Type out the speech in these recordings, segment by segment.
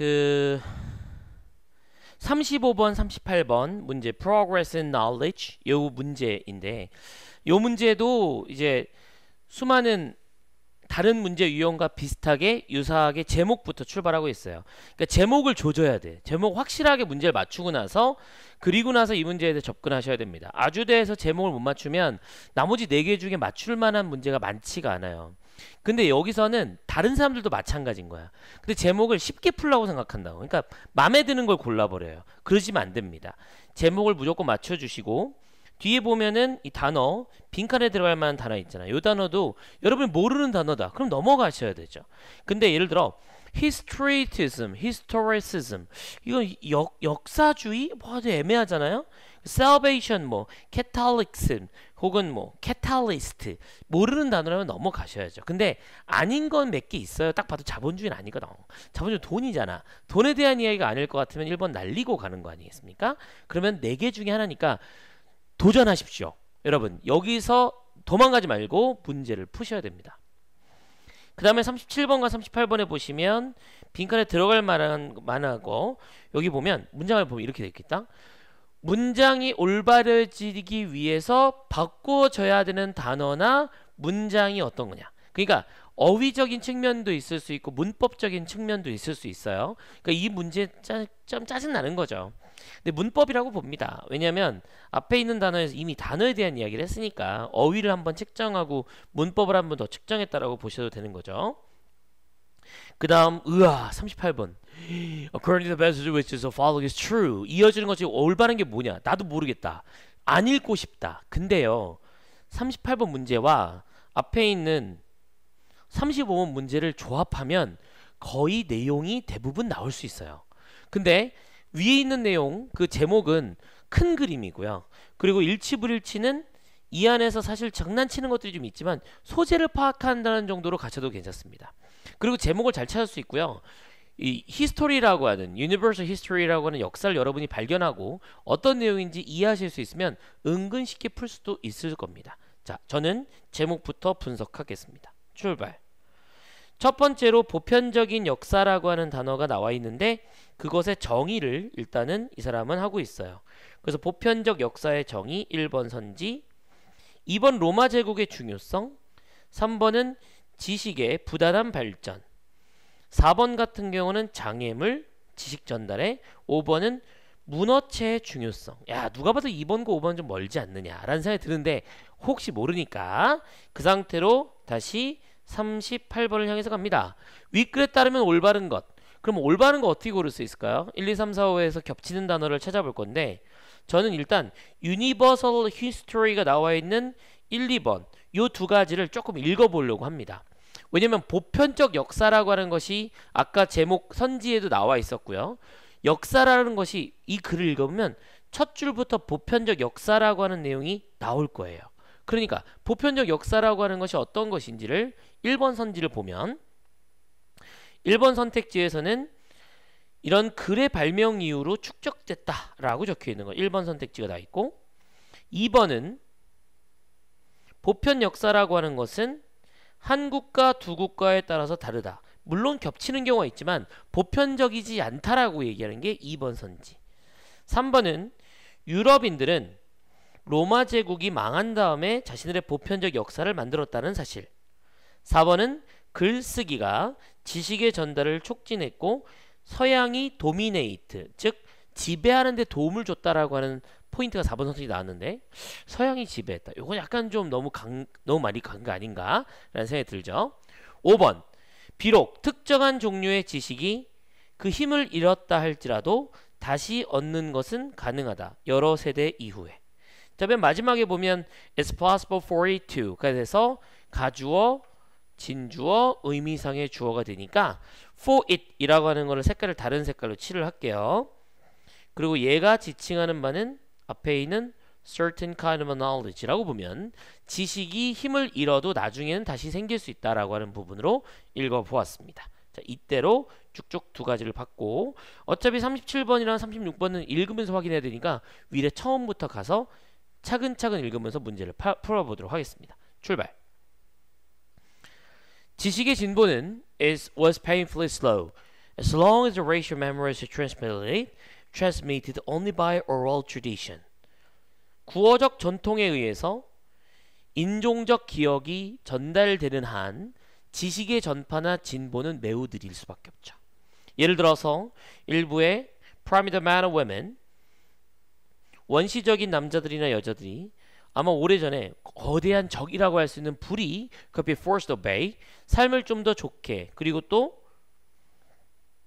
그 35번, 38번 문제 Progress in Knowledge 요 문제인데 요 문제도 이제 수많은 다른 문제 유형과 비슷하게 유사하게 제목부터 출발하고 있어요. 그러니까 제목을 조져야 돼. 제목 확실하게 문제를 맞추고 나서 그리고 나서 이 문제에 대해 접근하셔야 됩니다. 아주대에서 제목을 못 맞추면 나머지 4개 중에 맞출 만한 문제가 많지가 않아요. 근데 여기서는 다른 사람들도 마찬가지인 거야. 근데 제목을 쉽게 풀라고 생각한다고. 그러니까 마음에 드는 걸 골라버려요. 그러시면 안 됩니다. 제목을 무조건 맞춰주시고 뒤에 보면은 이 단어 빈칸에 들어갈 만한 단어 있잖아요. 이 단어도 여러분이 모르는 단어다. 그럼 넘어가셔야 되죠. 근데 예를 들어 historicism, historicism 이건 역, 역사주의? 뭐 아주 애매하잖아요. salvation 뭐 c a t h o l i c i 혹은 뭐 캐탈리스트 모르는 단어라면 넘어가셔야죠. 근데 아닌 건 몇 개 있어요. 딱 봐도 자본주의는 아니거든. 자본주의 돈이잖아. 돈에 대한 이야기가 아닐 것 같으면 1번 날리고 가는 거 아니겠습니까? 그러면 네 개 중에 하나니까 도전하십시오. 여러분 여기서 도망가지 말고 문제를 푸셔야 됩니다. 그 다음에 37번과 38번에 보시면 빈칸에 들어갈 만한, 만하고 여기 보면 문장을 보면 이렇게 되어 있겠다. 문장이 올바르지기 위해서 바꿔줘야 되는 단어나 문장이 어떤 거냐. 그러니까 어휘적인 측면도 있을 수 있고 문법적인 측면도 있을 수 있어요. 그러니까 이 문제 짜, 좀 짜증나는 거죠. 근데 문법이라고 봅니다. 왜냐하면 앞에 있는 단어에서 이미 단어에 대한 이야기를 했으니까 어휘를 한번 측정하고 문법을 한번 더 측정했다라고 보셔도 되는 거죠. 그 다음 으아 38번 According to the passage which is following is true 이어지는 것이 올바른 게 뭐냐 나도 모르겠다 안 읽고 싶다 근데요 38번 문제와 앞에 있는 35번 문제를 조합하면 거의 내용이 대부분 나올 수 있어요 근데 위에 있는 내용 그 제목은 큰 그림이고요 그리고 일치불일치는 이 안에서 사실 장난치는 것들이 좀 있지만 소재를 파악한다는 정도로 가셔도 괜찮습니다 그리고 제목을 잘 찾을 수 있고요. 이 히스토리라고 하는 유니버설 히스토리라고 하는 역사를 여러분이 발견하고 어떤 내용인지 이해하실 수 있으면 은근 쉽게 풀 수도 있을 겁니다. 자, 저는 제목부터 분석하겠습니다. 출발. 첫 번째로 보편적인 역사라고 하는 단어가 나와 있는데 그것의 정의를 일단은 이 사람은 하고 있어요. 그래서 보편적 역사의 정의 1번 선지, 2번 로마 제국의 중요성, 3번은 지식의 부단한 발전 4번 같은 경우는 장애물 지식 전달에 5번은 문어체의 중요성 야 누가 봐도 2번과 5번 은좀 멀지 않느냐 라는 생각이 드는데 혹시 모르니까 그 상태로 다시 38번을 향해서 갑니다 윗글에 따르면 올바른 것 그럼 올바른 거 어떻게 고를 수 있을까요? 1, 2, 3, 4, 5에서 겹치는 단어를 찾아볼 건데 저는 일단 유니버설 히스토리가 나와 있는 1, 2번 요 두 가지를 조금 읽어보려고 합니다 왜냐면 보편적 역사라고 하는 것이 아까 제목 선지에도 나와 있었고요. 역사라는 것이 이 글을 읽어보면첫 줄부터 보편적 역사라고 하는 내용이 나올 거예요. 그러니까 보편적 역사라고 하는 것이 어떤 것인지를 1번 선지를 보면 1번 선택지에서는 이런 글의 발명 이후로 축적됐다라고 적혀 있는 거 1번 선택지가 나 있고 2번은 보편 역사라고 하는 것은 한 국가 두 국가에 따라서 다르다. 물론 겹치는 경우가 있지만 보편적이지 않다라고 얘기하는 게 2번 선지. 3번은 유럽인들은 로마 제국이 망한 다음에 자신들의 보편적 역사를 만들었다는 사실. 4번은 글쓰기가 지식의 전달을 촉진했고 서양이 도미네이트, 즉 지배하는 데 도움을 줬다라고 하는 포인트가 4번 선택이 나왔는데 서양이 지배했다. 이건 약간 좀 너무 강, 너무 많이 간 거 아닌가? 라는 생각이 들죠. 5번 비록 특정한 종류의 지식이 그 힘을 잃었다 할지라도 다시 얻는 것은 가능하다. 여러 세대 이후에. 자, 맨 마지막에 보면 It's possible for it to가 돼서 가주어, 진주어, 의미상의 주어가 되니까 for it이라고 하는 거를 색깔을 다른 색깔로 칠을 할게요. 그리고 얘가 지칭하는 바는 앞에 있는 certain kind of knowledge라고 보면 지식이 힘을 잃어도 나중에는 다시 생길 수 있다라고 하는 부분으로 읽어보았습니다. 자, 이때로 쭉쭉 두 가지를 받고 어차피 37번이랑 36번은 읽으면서 확인해야 되니까 위례 처음부터 가서 차근차근 읽으면서 문제를 파, 풀어보도록 하겠습니다. 출발! 지식의 진보는 is, was painfully slow. As long as the r a c i a memories t r a n s m i t transmitted only by oral tradition. 구어적 전통에 의해서 인종적 기억이 전달되는 한 지식의 전파나 진보는 매우 느릴 수밖에 없죠. 예를 들어서 일부의 p r a m i d Man or Women 원시적인 남자들이나 여자들이 아마 오래전에 거대한 적이라고 할 수 있는 불이 그 before obey 삶을 좀 더 좋게 그리고 또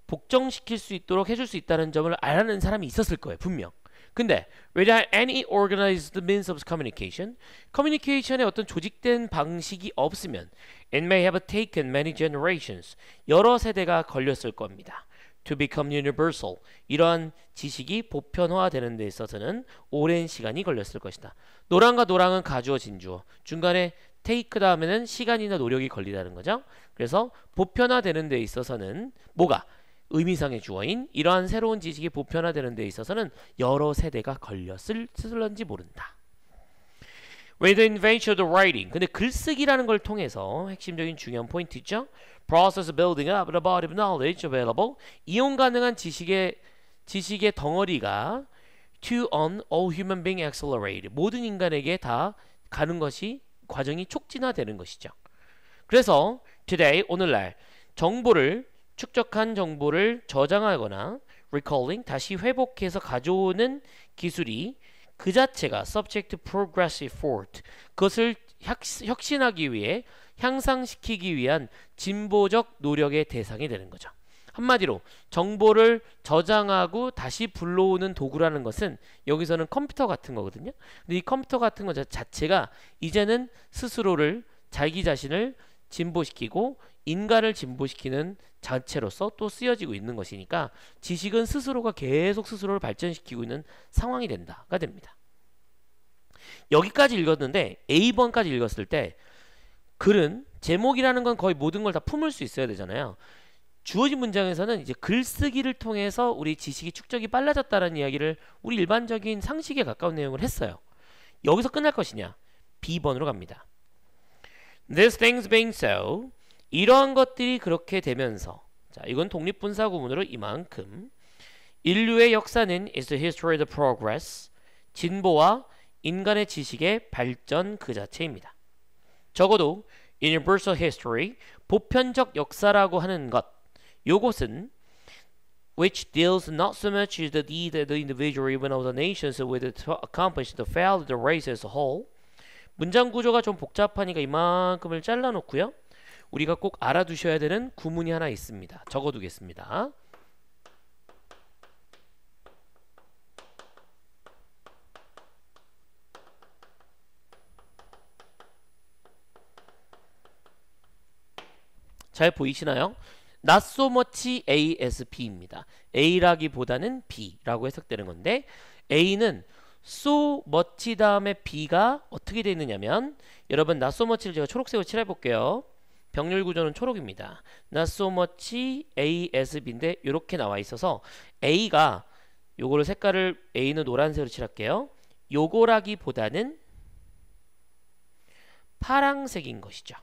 복종시킬 수 있도록 해줄 수 있다는 점을 알아낸 사람이 있었을 거예요 분명 근데 without any organized means of communication, 커뮤니케이션의 어떤 조직된 방식이 없으면 it may have taken many generations, 여러 세대가 걸렸을 겁니다. to become universal, 이러한 지식이 보편화되는 데 있어서는 오랜 시간이 걸렸을 것이다. 노랑과 노랑은 가주어 진주어, 중간에 take 다음에는 시간이나 노력이 걸리다는 거죠. 그래서 보편화되는 데 있어서는 뭐가? 의미상의 주어인 이러한 새로운 지식이 보편화되는 데 있어서는 여러 세대가 걸렸을 스을런지 모른다. With the invention of the writing, 근데 글쓰기라는 걸 통해서 핵심적인 중요한 포인트죠. Process building up the body of knowledge available, 이용 가능한 지식의 지식의 덩어리가 to on all human being accelerate, 모든 인간에게 다 가는 것이 과정이 촉진화되는 것이죠. 그래서 today 오늘날 정보를 축적한 정보를 저장하거나 recalling 다시 회복해서 가져오는 기술이 그 자체가 subject progress e f o r t 그것을 혁신하기 위해 향상시키기 위한 진보적 노력의 대상이 되는 거죠. 한마디로 정보를 저장하고 다시 불러오는 도구라는 것은 여기서는 컴퓨터 같은 거거든요. 근데 이 컴퓨터 같은 것 자체가 이제는 스스로를 자기 자신을 진보시키고 인간을 진보시키는 자체로서또 쓰여지고 있는 것이니까 지식은 스스로가 계속 스스로를 발전시키고 있는 상황이 된다가 됩니다. 여기까지 읽었는데 A번까지 읽었을 때 글은 제목이라는 건 거의 모든 걸 다 품을 수 있어야 되잖아요. 주어진 문장에서는 이제 글쓰기를 통해서 우리 지식이 축적이 빨라졌다는 이야기를 우리 일반적인 상식에 가까운 내용을 했어요. 여기서 끝날 것이냐? B번으로 갑니다. t h i s e things being so 이러한 것들이 그렇게 되면서 자 이건 독립분사 구문으로 이만큼 인류의 역사는 is the history of the progress 진보와 인간의 지식의 발전 그 자체입니다. 적어도 universal history 보편적 역사라고 하는 것 요것은 which deals not so much with the deed of the individual even of the nations with it t e accomplish e the fail e d the race as a whole 문장 구조가 좀 복잡하니까 이만큼을 잘라놓고요. 우리가 꼭 알아두셔야 되는 구문이 하나 있습니다. 적어두겠습니다. 잘 보이시나요? Not so much ASB입니다. A라기보다는 B라고 해석되는 건데 A는 so much 다음에 b가 어떻게 되어 있느냐면 여러분 not so much를 제가 초록색으로 칠해 볼게요. 병렬 구조는 초록입니다. not so much a s b인데 이렇게 나와 있어서 a가 요거를 색깔을 a는 노란색으로 칠할게요. 요거라기보다는 파랑색인 것이죠.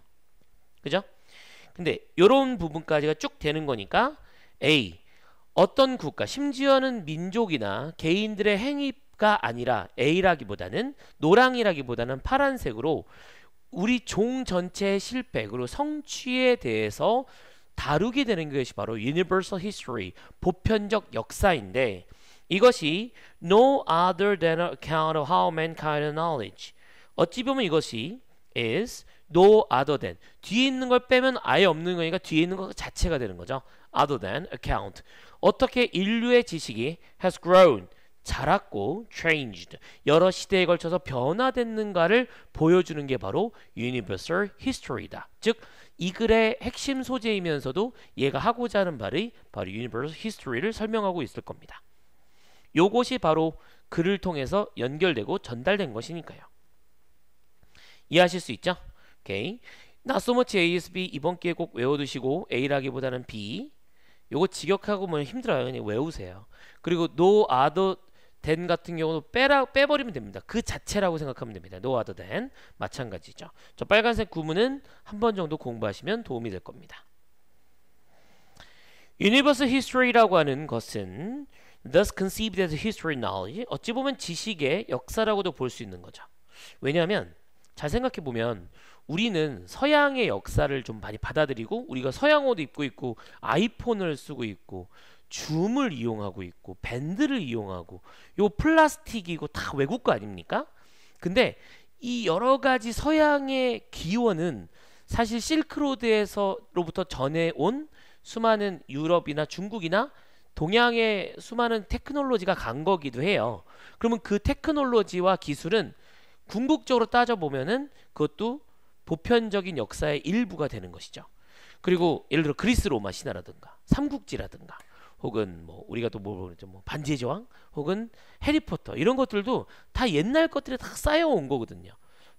그죠? 근데 요런 부분까지가 쭉 되는 거니까 A 어떤 국가 심지어는 민족이나 개인들의 행위 가 아니라 A라기보다는 노랑이라기보다는 파란색으로 우리 종 전체의 실패 그리고 성취에 대해서 다루게 되는 것이 바로 Universal History 보편적 역사인데 이것이 no other than an account of how mankind knowledge 어찌 보면 이것이 is no other than 뒤에 있는 걸 빼면 아예 없는 거니까 뒤에 있는 것 자체가 되는 거죠 other than account 어떻게 인류의 지식이 has grown 자랐고 changed 여러 시대에 걸쳐서 변화됐는가를 보여주는 게 바로 universal history다. 즉 이 글의 핵심 소재이면서도 얘가 하고자 하는 말이 바로 universal history를 설명하고 있을 겁니다. 요것이 바로 글을 통해서 연결되고 전달된 것이니까요. 이해하실 수 있죠? 오케이. Not so much ASB 이번 기회에 꼭 외워두시고 A라기보다는 B 요거 직역하고 뭐 힘들어요. 그냥 외우세요. 그리고 no other 된 같은 경우도 빼라, 빼버리면 됩니다. 그 자체라고 생각하면 됩니다. no other than 마찬가지죠. 저 빨간색 구문은 한 번 정도 공부하시면 도움이 될 겁니다. Universe History라고 하는 것은 thus conceived as history knowledge 어찌 보면 지식의 역사라고도 볼 수 있는 거죠. 왜냐하면 잘 생각해 보면 우리는 서양의 역사를 좀 많이 받아들이고 우리가 서양 옷 입고 있고 아이폰을 쓰고 있고 줌을 이용하고 있고 밴드를 이용하고 요 플라스틱이고 다 외국 거 아닙니까? 근데 이 여러 가지 서양의 기원은 사실 실크로드에서로부터 전해온 수많은 유럽이나 중국이나 동양의 수많은 테크놀로지가 간 거기도 해요. 그러면 그 테크놀로지와 기술은 궁극적으로 따져보면은 그것도 보편적인 역사의 일부가 되는 것이죠. 그리고 예를 들어 그리스 로마 신화라든가 삼국지라든가 혹은 뭐 우리가 또 뭐 보죠 뭐 반지의 제왕 혹은 해리포터 이런 것들도 다 옛날 것들이 다 쌓여온 거거든요.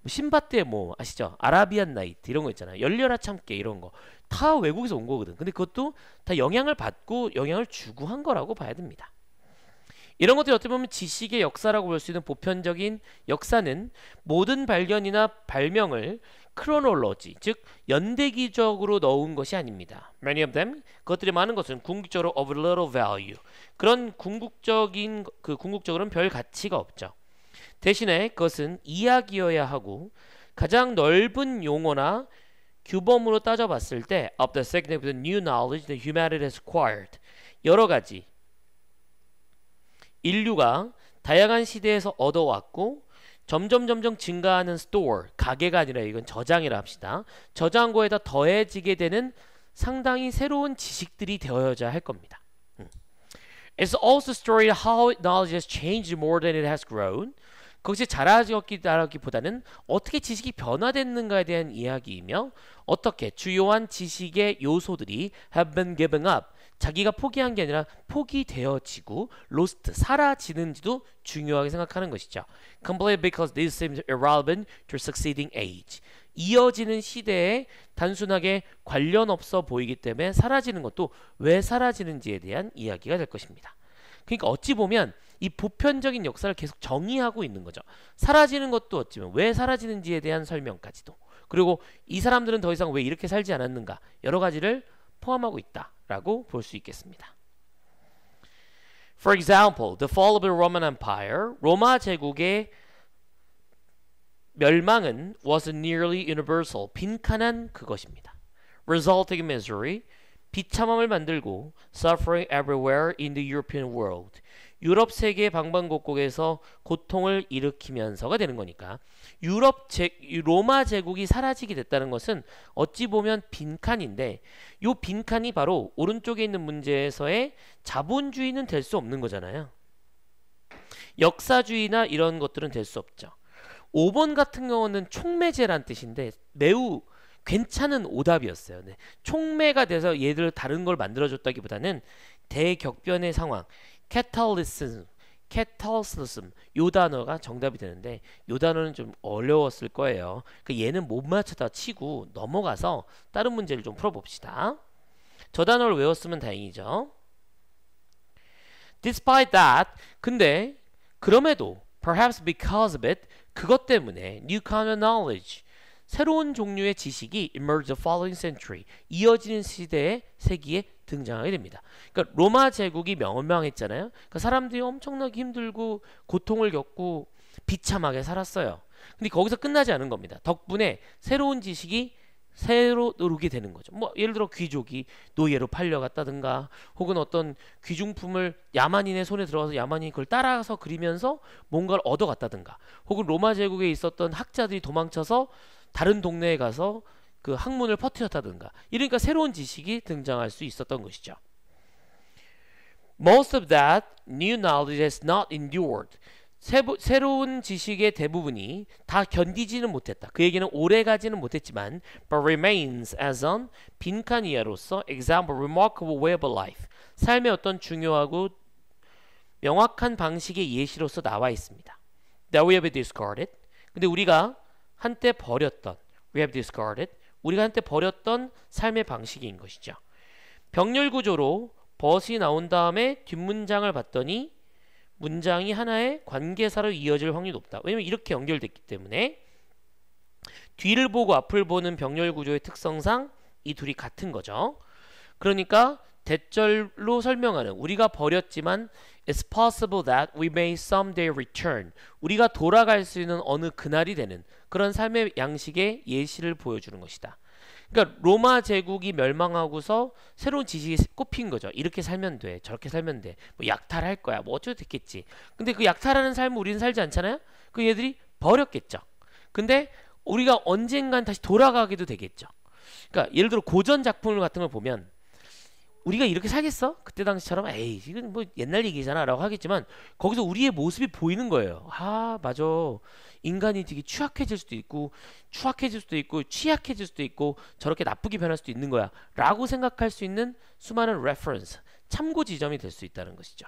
뭐 신바 때뭐 아시죠? 아라비안 나이트 이런 거 있잖아요. 열려라 참깨 이런 거다 외국에서 온 거거든. 근데 그것도 다 영향을 받고 영향을 주고 한 거라고 봐야 됩니다. 이런 것들이 어떻게 보면 지식의 역사라고 볼 수 있는 보편적인 역사는 모든 발견이나 발명을 크로놀로지 즉 연대기적으로 넣은 것이 아닙니다. Many of them 그것들이 많은 것은 궁극적으로 of little value 그런 궁극적인 그 궁극적으로는 별 가치가 없죠. 대신에 그것은 이야기여야 하고 가장 넓은 용어나 규범으로 따져봤을 때 of the significant new knowledge that humanity has acquired 여러 가지 인류가 다양한 시대에서 얻어왔고 점점 점점 증가하는 store 가게가 아니라 이건 저장이라 합시다. 저장고에다 더해지게 되는 상당히 새로운 지식들이 되어야 할 겁니다. 음. It's also story how knowledge has changed more than it has grown. 그것이 자라기보다는 어떻게 지식이 변화됐는가에 대한 이야기이며 어떻게 주요한 지식의 요소들이 have been given up 자기가 포기한 게 아니라 포기되어지고 lost 사라지는지도 중요하게 생각하는 것이죠. Complete because this seems irrelevant to succeeding age. 이어지는 시대에 단순하게 관련 없어 보이기 때문에 사라지는 것도 왜 사라지는지에 대한 이야기가 될 것입니다. 그러니까 어찌 보면 이 보편적인 역사를 계속 정의하고 있는 거죠. 사라지는 것도 어찌면 왜 사라지는지에 대한 설명까지도 그리고 이 사람들은 더 이상 왜 이렇게 살지 않았는가 여러 가지를 포함하고 있다라고 볼 수 있겠습니다. For example, the fall of the Roman Empire, 로마 제국의 멸망은 was nearly universal, 빈칸한 그것입니다. Resulting misery, 비참함을 만들고 suffering everywhere in the European world, 유럽 세계 방방곡곡에서 고통을 일으키면서가 되는 거니까 유럽 제, 로마 제국이 사라지게 됐다는 것은 어찌 보면 빈칸인데 이 빈칸이 바로 오른쪽에 있는 문제에서의 자본주의는 될 수 없는 거잖아요. 역사주의나 이런 것들은 될 수 없죠. 5번 같은 경우는 총매제란 뜻인데 매우 괜찮은 오답이었어요. 네. 총매가 돼서 얘들 다른 걸 만들어줬다기보다는 대격변의 상황. 캐탈리즘, 캐탈리즘 요 단어가 정답이 되는데 요 단어는 좀 어려웠을 거예요. 그 얘는 못맞춰다 치고 넘어가서 다른 문제를 좀 풀어봅시다. 저 단어를 외웠으면 다행이죠. Despite that, 근데 그럼에도 perhaps because of it, 그것 때문에 new kind of knowledge, 새로운 종류의 지식이 emerge the following century, 이어지는 시대의 세기에 등장하게 됩니다. 그러니까 로마 제국이 명망했잖아요. 그러니까 사람들이 엄청나게 힘들고 고통을 겪고 비참하게 살았어요. 근데 거기서 끝나지 않은 겁니다. 덕분에 새로운 지식이 새로 오르게 되는 거죠. 뭐 예를 들어 귀족이 노예로 팔려갔다든가 혹은 어떤 귀중품을 야만인의 손에 들어가서 야만인이 그걸 따라서 그리면서 뭔가를 얻어갔다든가 혹은 로마 제국에 있었던 학자들이 도망쳐서 다른 동네에 가서 그 학문을 퍼뜨렸다든가 이러니까 새로운 지식이 등장할 수 있었던 것이죠. Most of that new knowledge has not endured. 새보, 새로운 지식의 대부분이 다 견디지는 못했다. 그에게는 오래 가지는 못했지만 but remains as an 빈칸이야로서 example remarkable way of life. 삶의 어떤 중요하고 명확한 방식의 예시로서 나와 있습니다. That we have discarded. 근데 우리가 한때 버렸던 we have discarded 우리가 한때 버렸던 삶의 방식인 것이죠. 병렬 구조로 벗이 나온 다음에 뒷문장을 봤더니 문장이 하나의 관계사로 이어질 확률이 높다. 왜냐면 이렇게 연결됐기 때문에 뒤를 보고 앞을 보는 병렬 구조의 특성상 이 둘이 같은 거죠. 그러니까 대절로 설명하는 우리가 버렸지만 It's possible that we may someday return. 우리가 돌아갈 수 있는 어느 그날이 되는 그런 삶의 양식의 예시를 보여주는 것이다. 그러니까 로마 제국이 멸망하고서 새로운 지식이 꼽힌 거죠. 이렇게 살면 돼. 저렇게 살면 돼. 뭐 약탈할 거야. 뭐 어쩌고 됐겠지. 근데 그 약탈하는 삶을 우리는 살지 않잖아요. 그 얘들이 버렸겠죠. 근데 우리가 언젠간 다시 돌아가기도 되겠죠. 그러니까 예를 들어 고전 작품 같은 걸 보면 우리가 이렇게 살겠어? 그때 당시처럼 에이 이건 뭐 옛날 얘기잖아 라고 하겠지만 거기서 우리의 모습이 보이는 거예요 아 맞아 인간이 되게 취약해질 수도 있고 추악해질 수도 있고 취약해질 수도 있고 저렇게 나쁘게 변할 수도 있는 거야 라고 생각할 수 있는 수많은 레퍼런스 참고 지점이 될 수 있다는 것이죠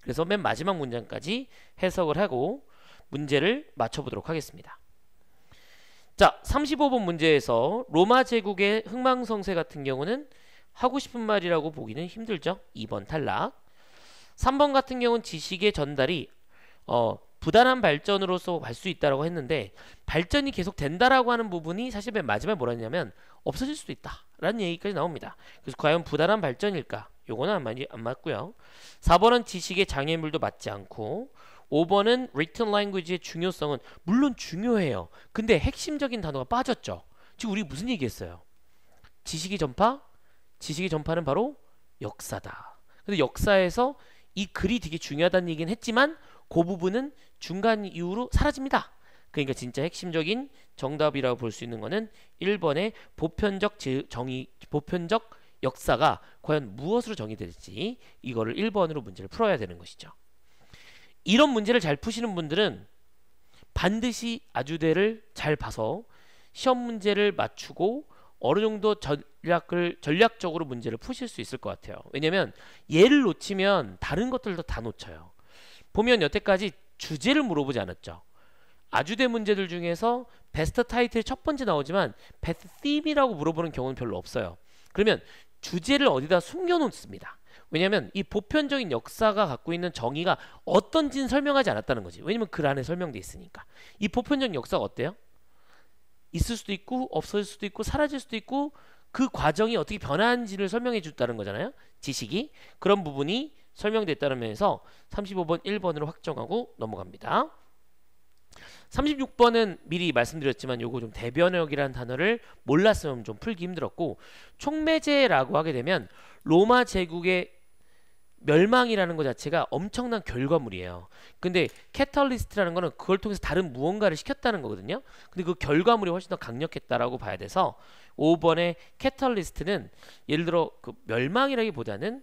그래서 맨 마지막 문장까지 해석을 하고 문제를 맞춰보도록 하겠습니다 자 35번 문제에서 로마 제국의 흥망성쇠 같은 경우는 하고 싶은 말이라고 보기는 힘들죠. 2번 탈락. 3번 같은 경우는 지식의 전달이 어, 부단한 발전으로서 갈수 있다라고 했는데 발전이 계속 된다라고 하는 부분이 사실 맨 마지막에 뭐라 했냐면 없어질 수도 있다라는 얘기까지 나옵니다. 그래서 과연 부단한 발전일까? 요거는 안, 많안 맞고요. 4번은 지식의 장애물도 맞지 않고 5번은 written language의 중요성은 물론 중요해요. 근데 핵심적인 단어가 빠졌죠. 지금 우리 무슨 얘기했어요? 지식이 전파, 지식이 전파는 바로 역사다. 근데 역사에서 이 글이 되게 중요하다는 얘기는 했지만 그 부분은 중간 이후로 사라집니다. 그러니까 진짜 핵심적인 정답이라고 볼 수 있는 거는 1번의 보편적 정의 보편적 역사가 과연 무엇으로 정의될지 이거를 1번으로 문제를 풀어야 되는 것이죠. 이런 문제를 잘 푸시는 분들은 반드시 아주대를 잘 봐서 시험 문제를 맞추고 어느 정도 전, 전략을 전략적으로 문제를 푸실 수 있을 것 같아요. 왜냐면 얘를 놓치면 다른 것들도 다 놓쳐요. 보면 여태까지 주제를 물어보지 않았죠. 아주대 문제들 중에서 베스트 타이틀 첫 번째 나오지만 베스트 팀이라고 물어보는 경우는 별로 없어요. 그러면 주제를 어디다 숨겨놓습니다. 왜냐하면 이 보편적인 역사가 갖고 있는 정의가 어떤지는 설명하지 않았다는 거지. 왜냐면 글 그 안에 설명돼 있으니까. 이 보편적인 역사가 어때요? 있을 수도 있고 없어질 수도 있고 사라질 수도 있고 그 과정이 어떻게 변하는지를 설명해 줬다는 거잖아요. 지식이 그런 부분이 설명됐다는 면에서 35번 1번으로 확정하고 넘어갑니다. 36번은 미리 말씀드렸지만 요거 좀 대변역이라는 단어를 몰랐으면 좀 풀기 힘들었고 총매제라고 하게 되면 로마 제국의 멸망이라는 것 자체가 엄청난 결과물이에요. 근데 캐털리스트라는 거는 그걸 통해서 다른 무언가를 시켰다는 거거든요. 근데 그 결과물이 훨씬 더 강력했다라고 봐야 돼서 5번의 캐털리스트는 예를 들어 그 멸망이라기보다는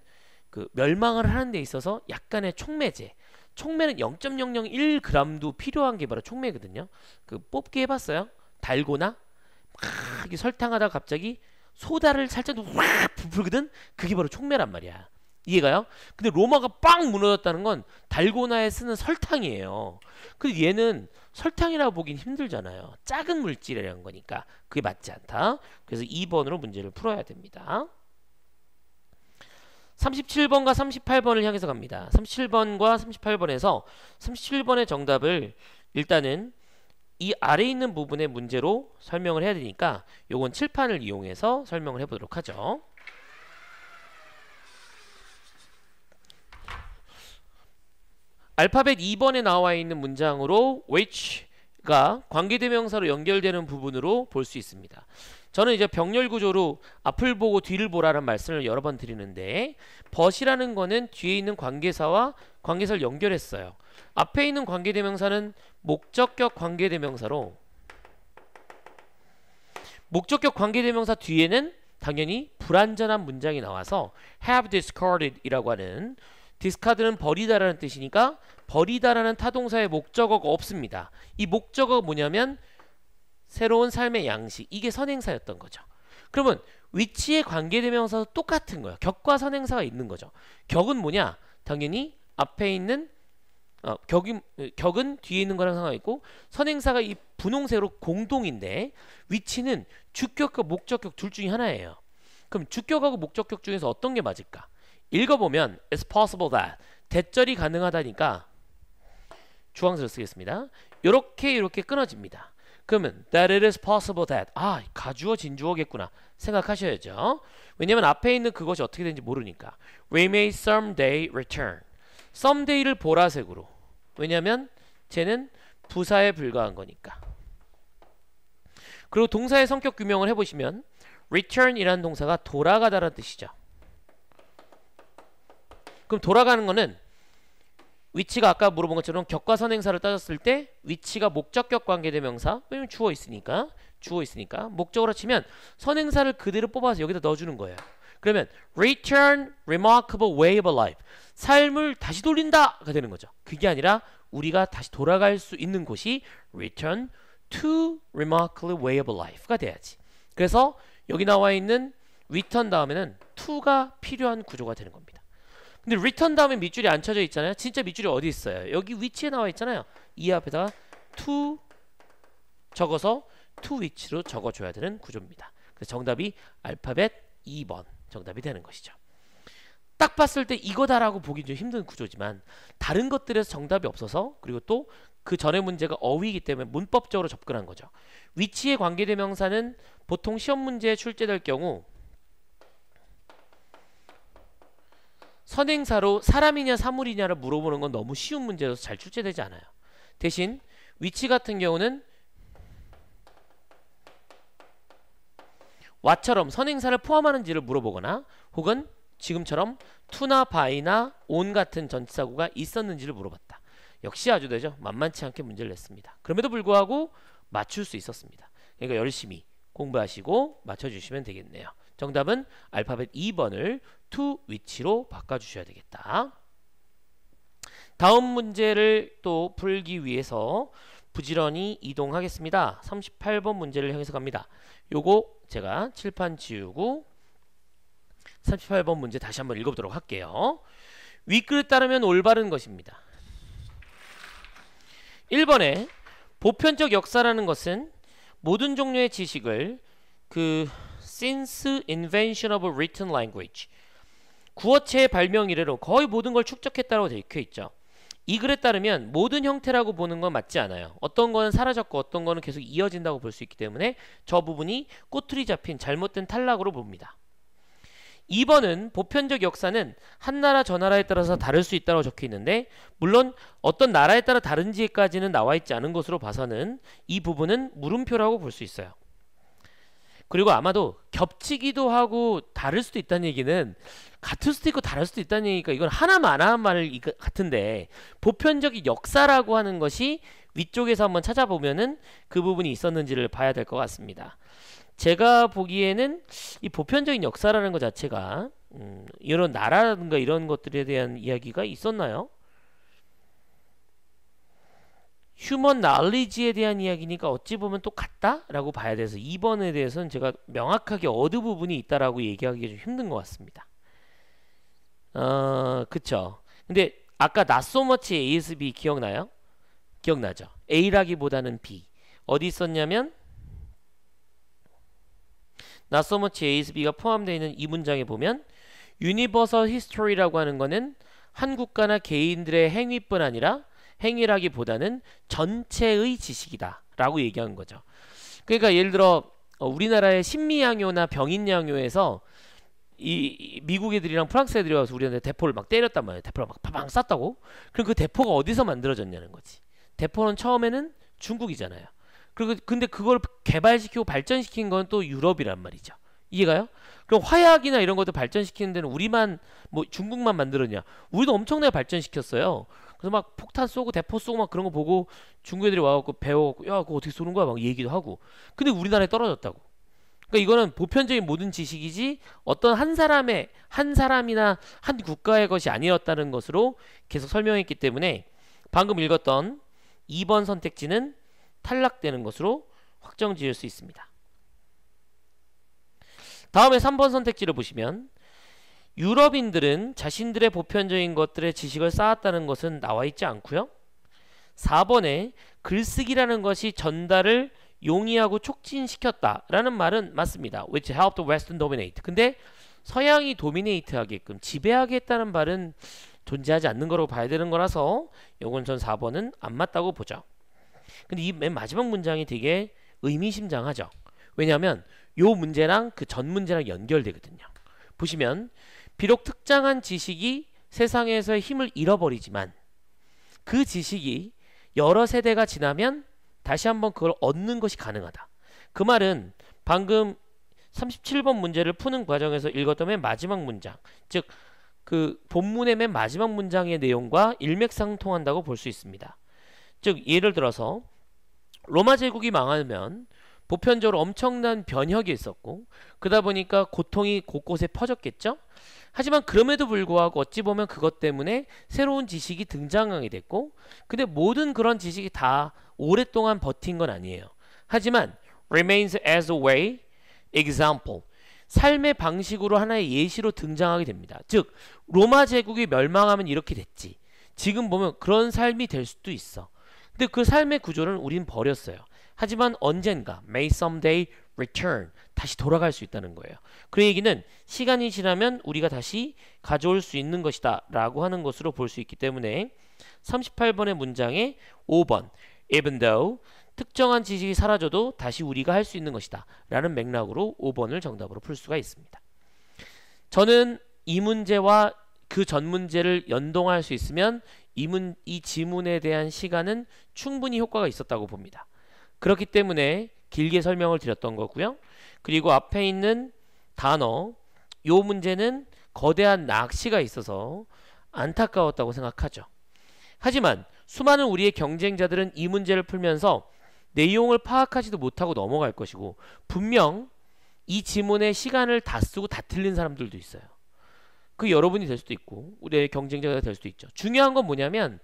그 멸망을 하는 데 있어서 약간의 촉매제 촉매는 0.001g도 필요한 게 바로 촉매거든요 그 뽑기 해봤어요 달고나 막 설탕하다 갑자기 소다를 살짝 확 부풀거든 그게 바로 촉매란 말이야 이해가요? 근데 로마가 빵 무너졌다는 건 달고나에 쓰는 설탕이에요 근데 얘는 설탕이라고 보긴 힘들잖아요. 작은 물질이라는 거니까 그게 맞지 않다. 그래서 2번으로 문제를 풀어야 됩니다. 37번과 38번을 향해서 갑니다. 37번과 38번에서 37번의 정답을 일단은 이 아래 있는 부분의 문제로 설명을 해야 되니까 요건 칠판을 이용해서 설명을 해보도록 하죠. 알파벳 2번에 나와 있는 문장으로 which가 관계대명사로 연결되는 부분으로 볼 수 있습니다. 저는 이제 병렬 구조로 앞을 보고 뒤를 보라는 말씀을 여러 번 드리는데 but이라는 거는 뒤에 있는 관계사와 관계사를 연결했어요. 앞에 있는 관계대명사는 목적격 관계대명사로 목적격 관계대명사 뒤에는 당연히 불완전한 문장이 나와서 have discarded 이라고 하는 디스카드는 버리다라는 뜻이니까 버리다라는 타동사의 목적어가 없습니다. 이 목적어가 뭐냐면 새로운 삶의 양식 이게 선행사였던 거죠. 그러면 위치에 관계대명사도 똑같은 거예요. 격과 선행사가 있는 거죠. 격은 뭐냐? 당연히 앞에 있는 어, 격이, 격은 뒤에 있는 거랑 상관있고 선행사가 이 분홍색으로 공동인데 위치는 주격과 목적격 둘 중에 하나예요. 그럼 주격하고 목적격 중에서 어떤 게 맞을까? 읽어보면 It's possible that 대절이 가능하다니까 주황색을 쓰겠습니다. 이렇게 이렇게 끊어집니다. 그러면 that it is possible that 아 가주어 진주어겠구나 생각하셔야죠. 왜냐면 앞에 있는 그것이 어떻게 되는지 모르니까 we may someday return someday를 보라색으로 왜냐면 쟤는 부사에 불과한 거니까 그리고 동사의 성격 규명을 해보시면 return이라는 동사가 돌아가다라는 뜻이죠. 그럼 돌아가는 거는 위치가 아까 물어본 것처럼 격과선 행사를 따졌을 때 위치가 목적격 관계대명사 왜냐면 주어 있으니까 주어 있으니까 목적으로 치면 선행사를 그대로 뽑아서 여기다 넣어주는 거예요 그러면 return remarkable way of life 삶을 다시 돌린다가 되는 거죠 그게 아니라 우리가 다시 돌아갈 수 있는 곳이 return to remarkable way of life가 돼야지 그래서 여기 나와 있는 return 다음에는 to가 필요한 구조가 되는 겁니다 근데 return 다음에 밑줄이 안 쳐져 있잖아요 진짜 밑줄이 어디 있어요 여기 위치에 나와 있잖아요 이 앞에다가 to 적어서 to 위치로 적어줘야 되는 구조입니다 그래서 정답이 알파벳 2번 정답이 되는 것이죠 딱 봤을 때 이거다라고 보기 좀 힘든 구조지만 다른 것들에서 정답이 없어서 그리고 또 그전에 문제가 어휘이기 때문에 문법적으로 접근한 거죠. 위치에 관계대명사는 보통 시험 문제에 출제될 경우 선행사로 사람이냐 사물이냐를 물어보는 건 너무 쉬운 문제여서 잘 출제되지 않아요. 대신 위치 같은 경우는 와처럼 선행사를 포함하는지를 물어보거나 혹은 지금처럼 투나 바이나 온 같은 전치사고가 있었는지를 물어봤다. 역시 아주 되죠. 만만치 않게 문제를 냈습니다. 그럼에도 불구하고 맞출 수 있었습니다. 그러니까 열심히 공부하시고 맞춰주시면 되겠네요. 정답은 알파벳 2번을 to 위치로 바꿔주셔야 되겠다. 다음 문제를 또 풀기 위해서 부지런히 이동하겠습니다. 38번 문제를 향해서 갑니다. 요거 제가 칠판 지우고 38번 문제 다시 한번 읽어보도록 할게요. 윗글에 따르면 올바른 것입니다. 1번에 보편적 역사라는 것은 모든 종류의 지식을 그 since invention of a written language 구어체의 발명 이래로 거의 모든 걸 축적했다고 적혀 있죠. 이 글에 따르면 모든 형태라고 보는 건 맞지 않아요. 어떤 거는 사라졌고 어떤 거는 계속 이어진다고 볼 수 있기 때문에 저 부분이 꼬투리 잡힌 잘못된 탈락으로 봅니다. 2번은 보편적 역사는 한 나라 저 나라에 따라서 다를 수 있다고 적혀 있는데 물론 어떤 나라에 따라 다른지까지는 나와 있지 않은 것으로 봐서는 이 부분은 물음표라고 볼 수 있어요. 그리고 아마도 겹치기도 하고 다를 수도 있다는 얘기는 같을 수도 있고 다를 수도 있다는 얘기니까 이건 하나만 하한말 같은데 보편적인 역사라고 하는 것이 위쪽에서 한번 찾아보면은 그 부분이 있었는지를 봐야 될 것 같습니다. 제가 보기에는 이 보편적인 역사라는 것 자체가 음, 이런 나라라든가 이런 것들에 대한 이야기가 있었나요? 휴먼 날리지에 대한 이야기니까 어찌 보면 또 같다라고 봐야 돼서 2번에 대해서는 제가 명확하게 어느 부분이 있다라고 얘기하기가 좀 힘든 것 같습니다. 어, 그쵸. 근데 아까 나소머 so AS B 기억나요? 기억나죠? A라기보다는 B. 어디 있었냐면 나소머 so AS B가 포함되어 있는 이 문장에 보면 유니버설 히스토리라고 하는 거는 한국가나 개인들의 행위뿐 아니라 행위라기보다는 전체의 지식이다 라고 얘기한 거죠 그러니까 예를 들어 어, 우리나라의 신미양요나 병인양요에서 이, 미국 애들이랑 프랑스 애들이 와서 우리한테 대포를 막 때렸단 말이에요 대포를 막 파방 쐈다고 그럼 그 대포가 어디서 만들어졌냐는 거지 대포는 처음에는 중국이잖아요 그리고 근데 그걸 개발시키고 발전시킨 건 또 유럽이란 말이죠 이해가요? 그럼 화약이나 이런 것도 발전시키는 데는 우리만 뭐 중국만 만들었냐 우리도 엄청나게 발전시켰어요 그래서 막 폭탄 쏘고 대포 쏘고 막 그런 거 보고 중국 애들이 와갖고 배워갖고 야 그거 어떻게 쏘는 거야 막 얘기도 하고 근데 우리나라에 떨어졌다고 그러니까 이거는 보편적인 모든 지식이지 어떤 한 사람의 한 사람이나 한 국가의 것이 아니었다는 것으로 계속 설명했기 때문에 방금 읽었던 2번 선택지는 탈락되는 것으로 확정 지을 수 있습니다. 다음에 3번 선택지를 보시면 유럽인들은 자신들의 보편적인 것들의 지식을 쌓았다는 것은 나와 있지 않고요. 4번에 글쓰기라는 것이 전달을 용이하고 촉진시켰다라는 말은 맞습니다. Which helped Western dominate. 근데 서양이 도미네이트하게끔 지배하게 했다는 말은 존재하지 않는 거로 봐야 되는 거라서 이건전 4번은 안 맞다고 보죠. 근데 이 맨 마지막 문장이 되게 의미심장하죠. 왜냐하면 요 문제랑 그 전 문제랑 연결되거든요. 보시면 비록 특정한 지식이 세상에서의 힘을 잃어버리지만 그 지식이 여러 세대가 지나면 다시 한번 그걸 얻는 것이 가능하다. 그 말은 방금 37번 문제를 푸는 과정에서 읽었던 맨 마지막 문장 즉 그 본문의 맨 마지막 문장의 내용과 일맥상통한다고 볼 수 있습니다. 즉 예를 들어서 로마 제국이 망하면 보편적으로 엄청난 변혁이 있었고 그러다 보니까 고통이 곳곳에 퍼졌겠죠? 하지만 그럼에도 불구하고 어찌 보면 그것 때문에 새로운 지식이 등장하게 됐고 근데 모든 그런 지식이 다 오랫동안 버틴 건 아니에요. 하지만 remains as a way example 삶의 방식으로 하나의 예시로 등장하게 됩니다. 즉 로마 제국이 멸망하면 이렇게 됐지. 지금 보면 그런 삶이 될 수도 있어. 근데 그 삶의 구조를 우린 버렸어요. 하지만 언젠가 may someday return 다시 돌아갈 수 있다는 거예요. 그 얘기는 시간이 지나면 우리가 다시 가져올 수 있는 것이다 라고 하는 것으로 볼 수 있기 때문에 38번의 문장에 5번 even though 특정한 지식이 사라져도 다시 우리가 할 수 있는 것이다 라는 맥락으로 5번을 정답으로 풀 수가 있습니다. 저는 이 문제와 그 전 문제를 연동할 수 있으면 이, 문, 이 지문에 대한 시간은 충분히 효과가 있었다고 봅니다. 그렇기 때문에 길게 설명을 드렸던 거고요. 그리고 앞에 있는 단어 요 문제는 거대한 낚시가 있어서 안타까웠다고 생각하죠. 하지만 수많은 우리의 경쟁자들은 이 문제를 풀면서 내용을 파악하지도 못하고 넘어갈 것이고 분명 이 지문에 시간을 다 쓰고 다 틀린 사람들도 있어요. 그 여러분이 될 수도 있고 우리의 경쟁자가 될 수도 있죠. 중요한 건 뭐냐면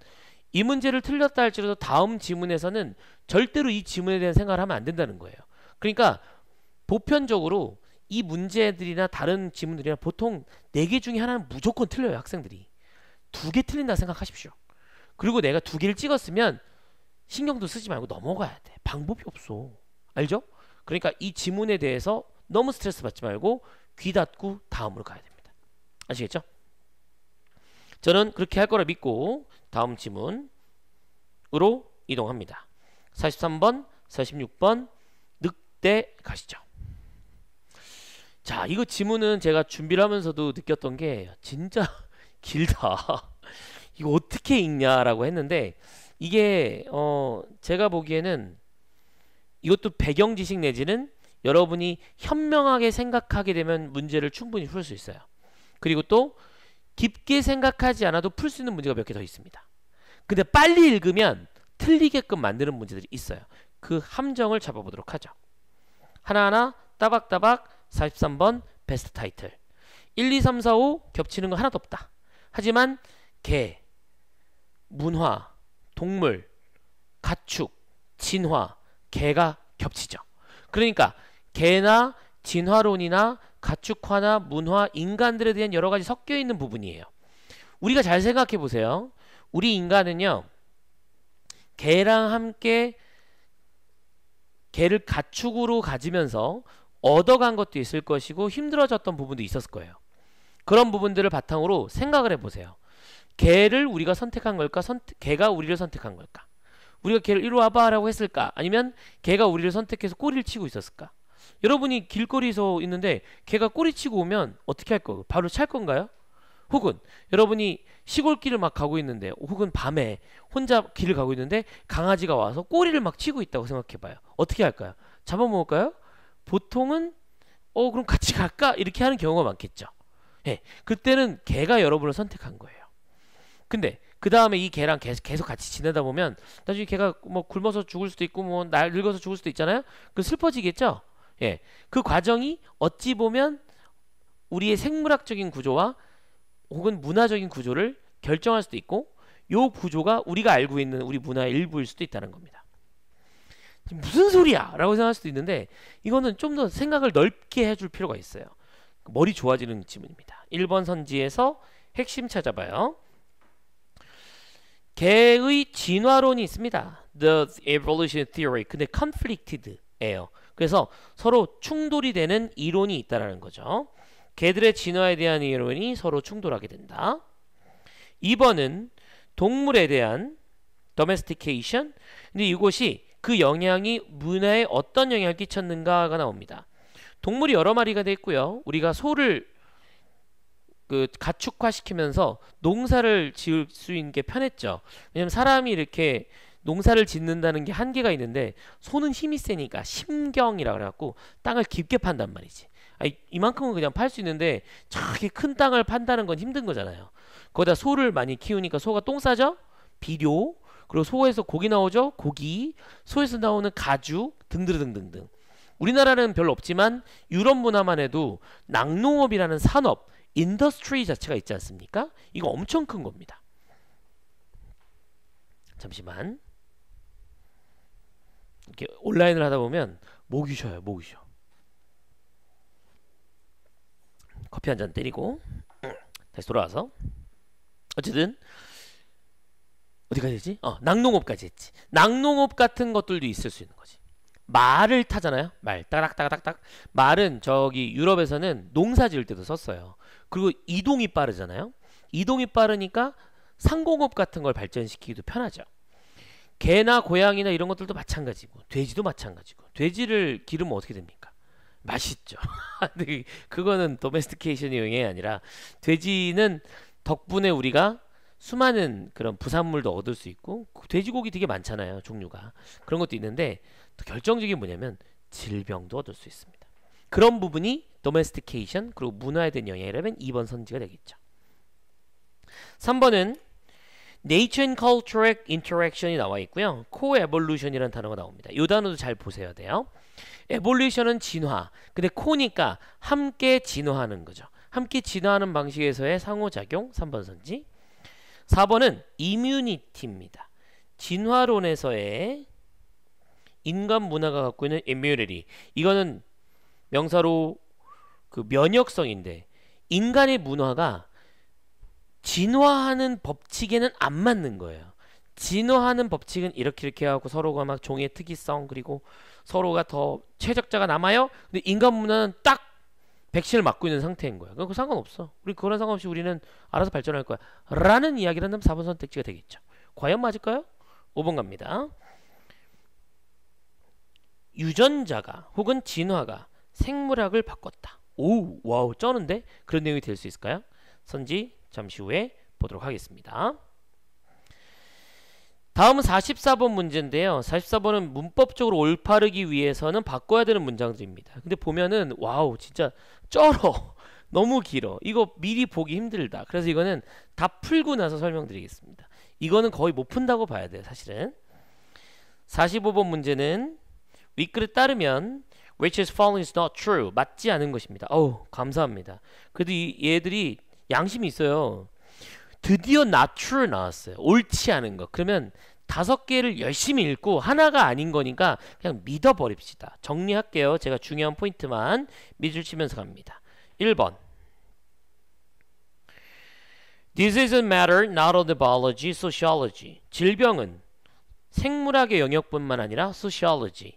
이 문제를 틀렸다 할지라도 다음 지문에서는 절대로 이 지문에 대한 생각을 하면 안 된다는 거예요. 그러니까 보편적으로 이 문제들이나 다른 지문들이나 보통 네 개 중에 하나는 무조건 틀려요 학생들이 두 개 틀린다 생각하십시오 그리고 내가 두 개를 찍었으면 신경도 쓰지 말고 넘어가야 돼 방법이 없어 알죠? 그러니까 이 지문에 대해서 너무 스트레스 받지 말고 귀 닫고 다음으로 가야 됩니다 아시겠죠? 저는 그렇게 할 거라 믿고 다음 지문으로 이동합니다. 43번, 46번 늑대 가시죠. 자, 이거 지문은 제가 준비를 하면서도 느꼈던 게 진짜 길다. 이거 어떻게 읽냐라고 했는데 이게 어 제가 보기에는 이것도 배경 지식 내지는 여러분이 현명하게 생각하게 되면 문제를 충분히 풀 수 있어요. 그리고 또 깊게 생각하지 않아도 풀 수 있는 문제가 몇 개 더 있습니다. 근데 빨리 읽으면 틀리게끔 만드는 문제들이 있어요. 그 함정을 잡아보도록 하죠. 하나하나 따박따박 43번 베스트 타이틀 1, 2, 3, 4, 5 겹치는 거 하나도 없다. 하지만 개, 문화, 동물, 가축, 진화, 개가 겹치죠. 그러니까 개나 진화론이나 가축화나 문화, 인간들에 대한 여러 가지 섞여 있는 부분이에요. 우리가 잘 생각해 보세요. 우리 인간은요. 개랑 함께 개를 가축으로 가지면서 얻어간 것도 있을 것이고 힘들어졌던 부분도 있었을 거예요. 그런 부분들을 바탕으로 생각을 해보세요. 개를 우리가 선택한 걸까? 선택, 개가 우리를 선택한 걸까? 우리가 개를 이리 와봐라고 했을까? 아니면 개가 우리를 선택해서 꼬리를 치고 있었을까? 여러분이 길거리에서 있는데 개가 꼬리치고 오면 어떻게 할 거예요? 바로 찰 건가요? 혹은 여러분이 시골길을 막 가고 있는데 혹은 밤에 혼자 길을 가고 있는데 강아지가 와서 꼬리를 막 치고 있다고 생각해봐요. 어떻게 할까요? 잡아먹을까요? 보통은 어 그럼 같이 갈까? 이렇게 하는 경우가 많겠죠. 예, 그때는 개가 여러분을 선택한 거예요. 근데 그 다음에 이 개랑 계속, 계속 같이 지내다 보면 나중에 개가 뭐 굶어서 죽을 수도 있고 뭐날 늙어서 죽을 수도 있잖아요. 그 슬퍼지겠죠. 예. 그 과정이 어찌 보면 우리의 생물학적인 구조와 혹은 문화적인 구조를 결정할 수도 있고 요 구조가 우리가 알고 있는 우리 문화의 일부일 수도 있다는 겁니다. 무슨 소리야? 라고 생각할 수도 있는데 이거는 좀 더 생각을 넓게 해줄 필요가 있어요. 머리 좋아지는 질문입니다. 1번 선지에서 핵심 찾아봐요. 개의 진화론이 있습니다. The evolution theory. 근데 conflicted 예요. 그래서 서로 충돌이 되는 이론이 있다라는 거죠. 개들의 진화에 대한 이론이 서로 충돌하게 된다. 2번은 동물에 대한 domestication. 근데 이곳이 그 영향이 문화에 어떤 영향을 끼쳤는가가 나옵니다. 동물이 여러 마리가 됐고요. 우리가 소를 그 가축화시키면서 농사를 지을 수 있는 게 편했죠. 왜냐면 사람이 이렇게 농사를 짓는다는 게 한계가 있는데 소는 힘이 세니까 심경이라 그래갖고 땅을 깊게 판단 말이지. 아니, 이만큼은 그냥 팔 수 있는데 저렇게 큰 땅을 판다는 건 힘든 거잖아요. 거기다 소를 많이 키우니까 소가 똥 싸죠? 비료. 그리고 소에서 고기 나오죠? 고기. 소에서 나오는 가죽 등등등등등. 우리나라는 별로 없지만 유럽 문화만 해도 낙농업이라는 산업, 인더스트리 자체가 있지 않습니까? 이거 엄청 큰 겁니다. 잠시만. 이렇게 온라인을 하다 보면 목이 쉬어요. 목이 쉬어. 커피 한 잔 때리고 다시 돌아와서 어쨌든 어디까지 했지? 어, 낙농업까지 했지. 낙농업 같은 것들도 있을 수 있는 거지. 말을 타잖아요. 말 따락따락따락. 말은 저기 유럽에서는 농사 지을 때도 썼어요. 그리고 이동이 빠르잖아요. 이동이 빠르니까 상공업 같은 걸 발전시키기도 편하죠. 개나 고양이나 이런 것들도 마찬가지고 돼지도 마찬가지고 돼지를 기르면 어떻게 됩니까? 맛있죠. 그거는 도메스티케이션 이용이 아니라 돼지는 덕분에 우리가 수많은 그런 부산물도 얻을 수 있고 그 돼지고기 되게 많잖아요 종류가 그런 것도 있는데 또 결정적인 뭐냐면 질병도 얻을 수 있습니다. 그런 부분이 도메스티케이션 그리고 문화에 대한 영향이라면 2번 선지가 되겠죠. 3번은 Nature and Cultural Interaction이 나와 있고요. Co-evolution이라는 단어가 나옵니다. 이 단어도 잘 보셔야 돼요. Evolution은 진화. 근데 co니까 함께 진화하는 거죠. 함께 진화하는 방식에서의 상호작용 3번 선지 4번은 immunity입니다. 진화론에서의 인간 문화가 갖고 있는 immunity 이거는 명사로 그 면역성인데 인간의 문화가 진화하는 법칙에는 안 맞는 거예요. 진화하는 법칙은 이렇게 이렇게 하고 서로가 막 종의 특이성 그리고 서로가 더 최적자가 남아요. 근데 인간 문화는 딱 백신을 맞고 있는 상태인 거야. 그거 상관없어. 우리 그런 상관없이 우리는 알아서 발전할 거야. 라는 이야기를 한다면 4번 선택지가 되겠죠. 과연 맞을까요? 5번 갑니다. 유전자가 혹은 진화가 생물학을 바꿨다. 오, 와우, 쩌는데? 그런 내용이 될 수 있을까요? 선지 잠시 후에 보도록 하겠습니다. 다음은 44번 문제인데요. 44번은 문법적으로 올바르기 위해서는 바꿔야 되는 문장들입니다. 근데 보면은 와우 진짜 쩔어. 너무 길어. 이거 미리 보기 힘들다. 그래서 이거는 다 풀고 나서 설명드리겠습니다. 이거는 거의 못 푼다고 봐야 돼요. 사실은. 45번 문제는 윗글에 따르면 which is f o l l i n g is not true 맞지 않은 것입니다. 어우 감사합니다. 그래도 이, 얘들이 양심이 있어요. 드디어 나출 나왔어요. 옳지 않은 것. 그러면 다섯 개를 열심히 읽고 하나가 아닌 거니까 그냥 믿어버립시다. 정리할게요. 제가 중요한 포인트만 믿줄 치면서 갑니다. 1번 This isn't matter not of the biology, sociology. 질병은 생물학의 영역뿐만 아니라 sociology,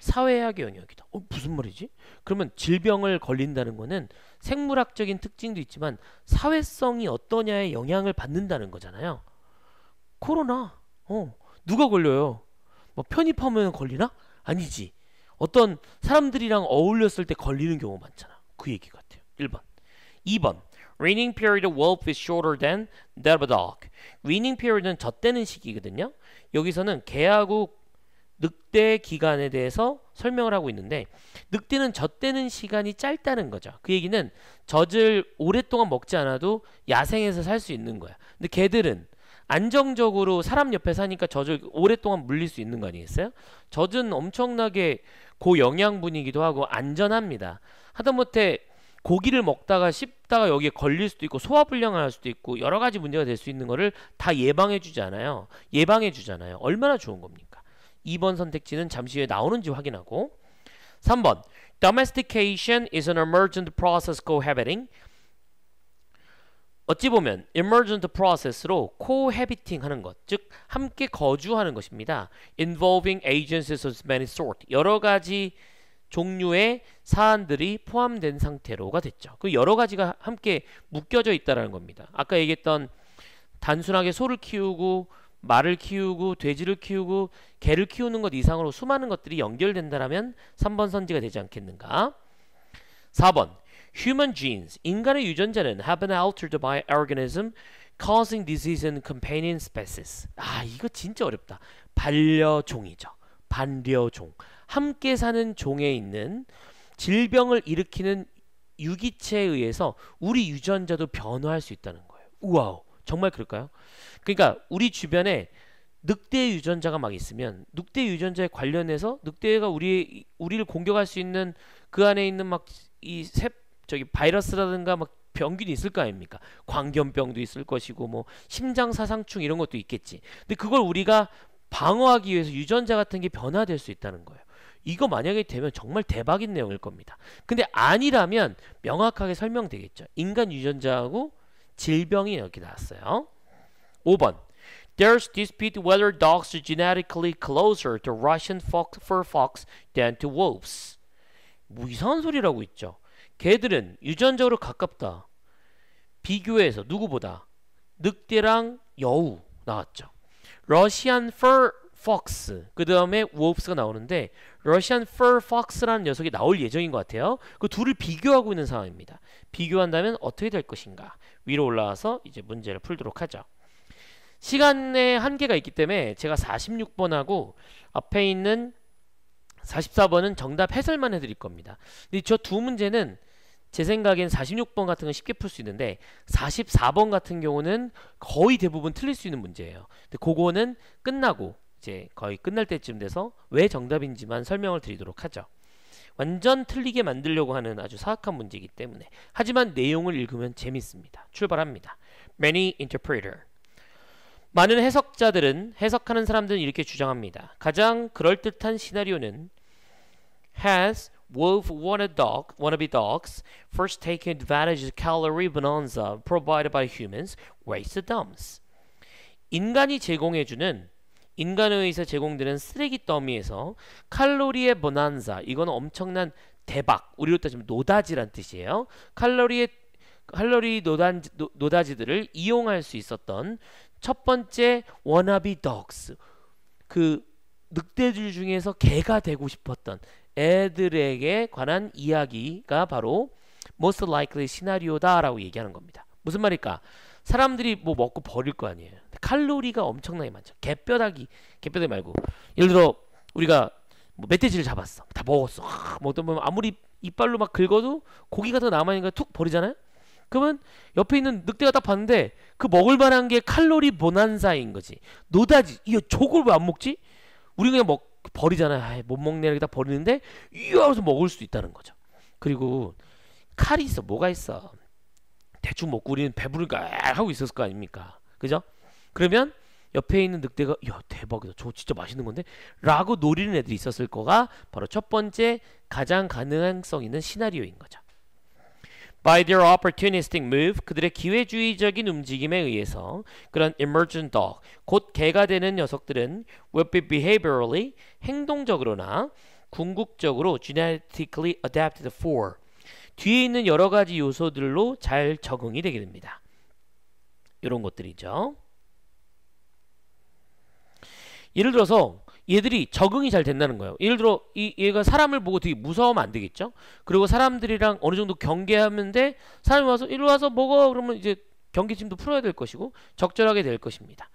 사회학의 영역이다. 어, 무슨 말이지? 그러면 질병을 걸린다는 거는 생물학적인 특징도 있지만 사회성이 어떠냐에 영향을 받는다는 거잖아요. 코로나, 어, 누가 걸려요? 뭐 편입하면 걸리나? 아니지. 어떤 사람들이랑 어울렸을 때 걸리는 경우 많잖아. 그 얘기 같아요. 1번. 2번. Raining period of wolf is shorter than that of a dog. r a n i n g period는 젖대는 시기거든요. 여기서는 개하고 늑대 기간에 대해서 설명을 하고 있는데 늑대는 젖대는 시간이 짧다는 거죠. 그 얘기는 젖을 오랫동안 먹지 않아도 야생에서 살 수 있는 거야. 근데 개들은 안정적으로 사람 옆에 사니까 젖을 오랫동안 물릴 수 있는 거 아니겠어요? 젖은 엄청나게 고영양분이기도 하고 안전합니다. 하다못해 고기를 먹다가 씹다가 여기에 걸릴 수도 있고 소화불량을 할 수도 있고 여러 가지 문제가 될 수 있는 거를 다 예방해 주잖아요. 예방해 주잖아요. 얼마나 좋은 겁니까? 2번 선택지는 잠시 후에 나오는지 확인하고 3번 Domestication is an emergent process cohabiting 어찌 보면 emergent process로 cohabiting 하는 것, 즉 함께 거주하는 것입니다. involving agencies of many sort 여러 가지 종류의 사안들이 포함된 상태로가 됐죠. 그 여러 가지가 함께 묶여져 있다는 겁니다. 아까 얘기했던 단순하게 소를 키우고 말을 키우고 돼지를 키우고 개를 키우는 것 이상으로 수많은 것들이 연결된다라면 3번 선지가 되지 않겠는가? 4번 Human genes, 인간의 유전자는 have been altered by organism causing disease a n companion species. 아, 이거 진짜 어렵다. 반려종이죠. 반려종. 함께 사는 종에 있는 질병을 일으키는 유기체에 의해서 우리 유전자도 변화할 수 있다는 거예요. 우와우. 정말 그럴까요? 그러니까 우리 주변에 늑대 유전자가 막 있으면 늑대 유전자에 관련해서 늑대가 우리 우리를 공격할 수 있는 그 안에 있는 막이세 저기 바이러스라든가 막 병균이 있을 거 아닙니까? 광견병도 있을 것이고 뭐 심장 사상충 이런 것도 있겠지. 근데 그걸 우리가 방어하기 위해서 유전자 같은 게 변화될 수 있다는 거예요. 이거 만약에 되면 정말 대박인 내용일 겁니다. 근데 아니라면 명확하게 설명되겠죠. 인간 유전자하고 질병이 여기 나왔어요. 5번 There's dispute whether dogs are genetically closer to Russian fox, fur fox than to wolves. 뭐 이상한 소리라고 있죠. 개들은 유전적으로 가깝다. 비교해서 누구보다 늑대랑 여우 나왔죠. 러시안 fur fox 그 다음에 wolves가 나오는데 러시안 fur fox라는 녀석이 나올 예정인 것 같아요. 그 둘을 비교하고 있는 상황입니다. 비교한다면 어떻게 될 것인가? 위로 올라와서 이제 문제를 풀도록 하죠. 시간의 한계가 있기 때문에 제가 46번하고 앞에 있는 44번은 정답 해설만 해드릴 겁니다. 근데 저 두 문제는 제 생각엔 46번 같은 건 쉽게 풀 수 있는데 44번 같은 경우는 거의 대부분 틀릴 수 있는 문제예요. 근데 그거는 끝나고 이제 거의 끝날 때쯤 돼서 왜 정답인지만 설명을 드리도록 하죠. 완전 틀리게 만들려고 하는 아주 사악한 문제이기 때문에 하지만 내용을 읽으면 재밌습니다. 출발합니다. Many interpreter 많은 해석자들은 해석하는 사람들은 이렇게 주장합니다. 가장 그럴듯한 시나리오는 has wolf wanna dog, wannabe dogs first taken advantage of calorie bonanza provided by humans waste dumps. 인간이 제공해주는 인간 의해서 제공되는 쓰레기 더미에서 칼로리의 보난사 이건 엄청난 대박 우리로 따지면 노다지란 뜻이에요 칼로리의 칼로리 노단, 노, 다지들을 이용할 수 있었던 첫 번째 워나비 n a b 그 늑대들 중에서 개가 되고 싶었던 애들에게 관한 이야기가 바로 most likely 시나리오다라고 얘기하는 겁니다. 무슨 말일까? 사람들이 뭐 먹고 버릴 거 아니에요. 칼로리가 엄청나게 많죠. 개뼈다기, 개뼈다기 말고 예를 들어 우리가 뭐 멧돼지를 잡았어. 다 먹었어. 아, 먹다 보면 아무리 이빨로 막 긁어도 고기가 더 남아있는 걸툭 버리잖아요. 그러면 옆에 있는 늑대가 딱 봤는데 그 먹을 만한 게 칼로리 보난사인 거지. 노다지. 이거 저을왜안 먹지? 우리 그냥 먹 버리잖아요. 아이, 못 먹네 이렇게 다 버리는데 이거 하면서 먹을 수 있다는 거죠. 그리고 칼이 있어. 뭐가 있어. 대충 먹고 우리는 배부르니까 하고 있었을 거 아닙니까? 그죠? 그러면 옆에 있는 늑대가 이야 대박이다 저거 진짜 맛있는 건데 라고 노리는 애들이 있었을 거가 바로 첫 번째 가장 가능성 있는 시나리오인 거죠 By their opportunistic move, 그들의 기회주의적인 움직임에 의해서 그런 emergent dog, 곧 개가 되는 녀석들은 would be behaviorally, 행동적으로나 궁극적으로 genetically adapted for, 뒤에 있는 여러 가지 요소들로 잘 적응이 되게 됩니다. 이런 것들이죠. 예를 들어서 얘들이 적응이 잘 된다는 거예요. 예를 들어 이 얘가 사람을 보고 되게 무서워하면 안 되겠죠. 그리고 사람들이랑 어느 정도 경계하는데 사람이 와서 이리 와서 먹어 그러면 이제 경계심도 풀어야 될 것이고 적절하게 될 것입니다.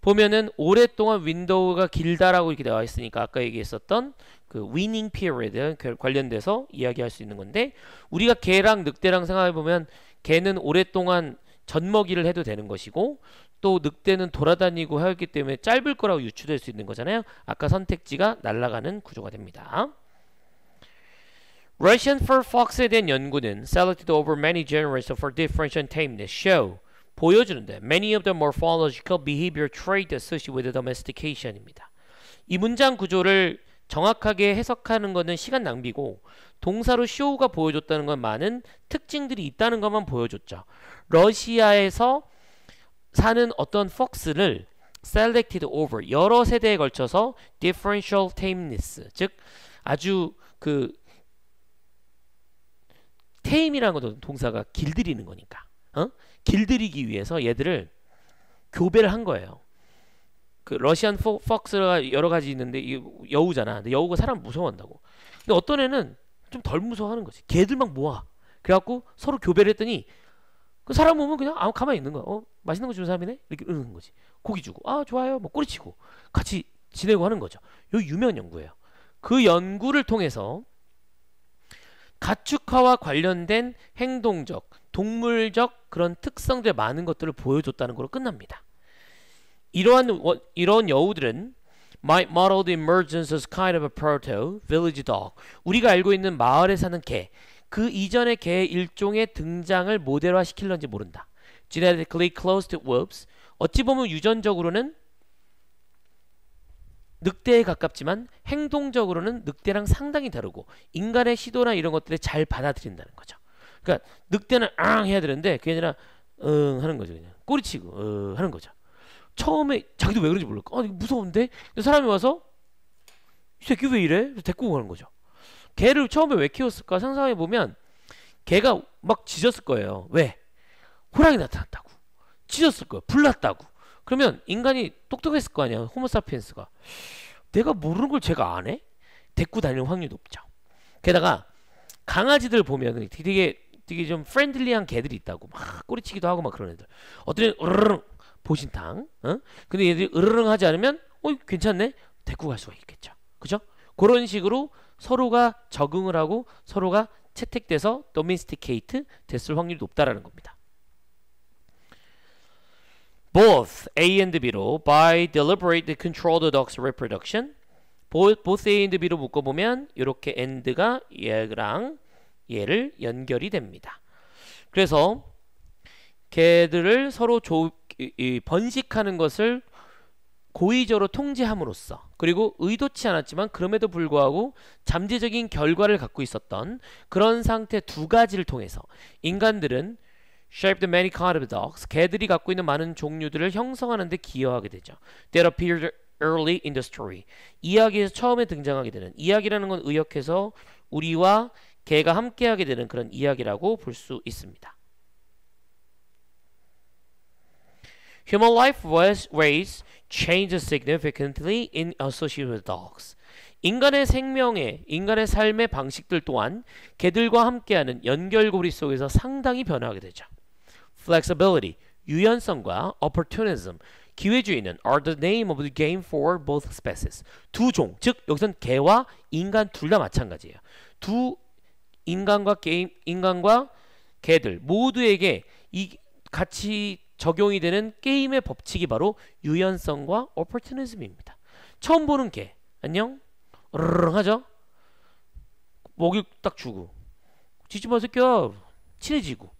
보면은 오랫동안 윈도우가 길다라고 이렇게 나와 있으니까 아까 얘기했었던 그 위닝 피어리드 그 관련돼서 이야기할 수 있는 건데 우리가 개랑 늑대랑 생각해 보면 개는 오랫동안 젖먹이를 해도 되는 것이고 또 늑대는 돌아다니고 하였기 때문에 짧을 거라고 유추될 수 있는 거잖아요. 아까 선택지가 날아가는 구조가 됩니다. Russian fur fox에 대한 연구는 selected over many generations for differential tameness show 보여주는데 many of the morphological behavior traits associated with domestication입니다. 이 문장 구조를 정확하게 해석하는 것은 시간 낭비고 동사로 쇼가 보여줬다는 건 많은 특징들이 있다는 것만 보여줬죠. 러시아에서 사는 어떤 폭스를 selected over 여러 세대에 걸쳐서 differential tameness 즉 아주 그 테임이라는 것도 동사가 길들이는 거니까 어? 길들이기 위해서 얘들을 교배를 한 거예요 그 러시안 포, 폭스가 여러 가지 있는데 여우잖아 근데 여우가 사람 무서워한다고 근데 어떤 애는 좀 덜 무서워하는 거지 개들막 모아 그래갖고 서로 교배를 했더니 그 사람 보면 그냥 아무 가만히 있는 거야. 어, 맛있는 거 주는 사람이네? 이렇게 으는 거지. 고기 주고, 아, 좋아요. 뭐 꼬리치고. 같이 지내고 하는 거죠. 요 유명 연구예요. 그 연구를 통해서 가축화와 관련된 행동적, 동물적 그런 특성들 많은 것들을 보여줬다는 걸로 끝납니다. 이러한 이런 여우들은 might model the emergence as kind of a proto village dog. 우리가 알고 있는 마을에 사는 개, 그 이전의 개의 일종의 등장을 모델화 시킬런지 모른다. genetically closed wolves 어찌 보면 유전적으로는 늑대에 가깝지만 행동적으로는 늑대랑 상당히 다르고 인간의 시도나 이런 것들을 잘 받아들인다는 거죠. 그러니까 늑대는 앙 해야 되는데 그게 아니라 응 하는 거죠. 그냥 꼬리치고 응 하는 거죠. 처음에 자기도 왜 그런지 몰랐고 아 무서운데 사람이 와서 이 새끼 왜 이래? 데리고 가는 거죠. 개를 처음에 왜 키웠을까 상상해 보면 개가 막 짖었을 거예요. 왜? 호랑이 나타났다고. 짖었을 거예요. 불났다고. 그러면 인간이 똑똑했을 거 아니야. 호모사피엔스가. 내가 모르는 걸 제가 안 해? 데리고 다니는 확률이 높죠. 게다가 강아지들 보면 되게 되게 좀 프렌들리한 개들이 있다고 막 꼬리치기도 하고 막 그런 애들. 어떤 애들 으르릉 보신탕. 어? 근데 얘들이 으르릉 하지 않으면 어 괜찮네. 데리고 갈 수가 있겠죠. 그죠? 그런 식으로 서로가 적응을 하고 서로가 채택돼서 domesticate 됐을 확률이 높다라는 겁니다. Both A and B로 by deliberate control the dog's reproduction both, both A and B로 묶어보면 이렇게 and가 얘랑 얘를 연결이 됩니다. 그래서 개들을 서로 조, 번식하는 것을 고의적으로 통제함으로써 그리고 의도치 않았지만 그럼에도 불구하고 잠재적인 결과를 갖고 있었던 그런 상태 두 가지를 통해서 인간들은 shape the many kind of dogs 개들이 갖고 있는 많은 종류들을 형성하는 데 기여하게 되죠. That appeared early in the story 이야기에서 처음에 등장하게 되는 이야기라는 건 의역해서 우리와 개가 함께하게 되는 그런 이야기라고 볼 수 있습니다. Human life rates changes significantly in association with dogs. 인간의 생명의, 인간의 삶의 방식들 또한 개들과 함께하는 연결고리 속에서 상당히 변화하게 되죠. Flexibility, 유연성과 opportunism, 기회주의는 are the name of the game for both species. 두 종, 즉 여기선 개와 인간 둘 다 마찬가지예요. 두 인간과 게임, 인간과 개들 모두에게 이 같이 적용이 되는 게임의 법칙이 바로 유연성과 오퍼튜니즘입니다. 처음 보는 개 안녕 으르 하죠. 먹일 딱 주고 지지마 새끼야 친해지고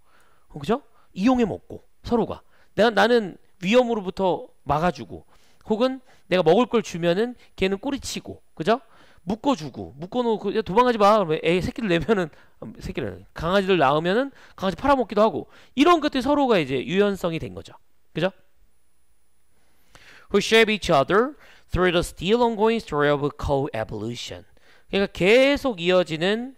어, 그죠? 이용해 먹고 서로가 내가 나는 위험으로부터 막아주고 혹은 내가 먹을 걸 주면은 걔는 꼬리치고 그죠? 묶어주고 묶어놓고 도망가지 마 그러면 애 새끼를 내면은 음, 새끼를 강아지를 낳으면은 강아지 팔아먹기도 하고 이런 것들이 서로가 이제 유연성이 된 거죠 그죠? Who shape each other through the still ongoing story of co-evolution 그러니까 계속 이어지는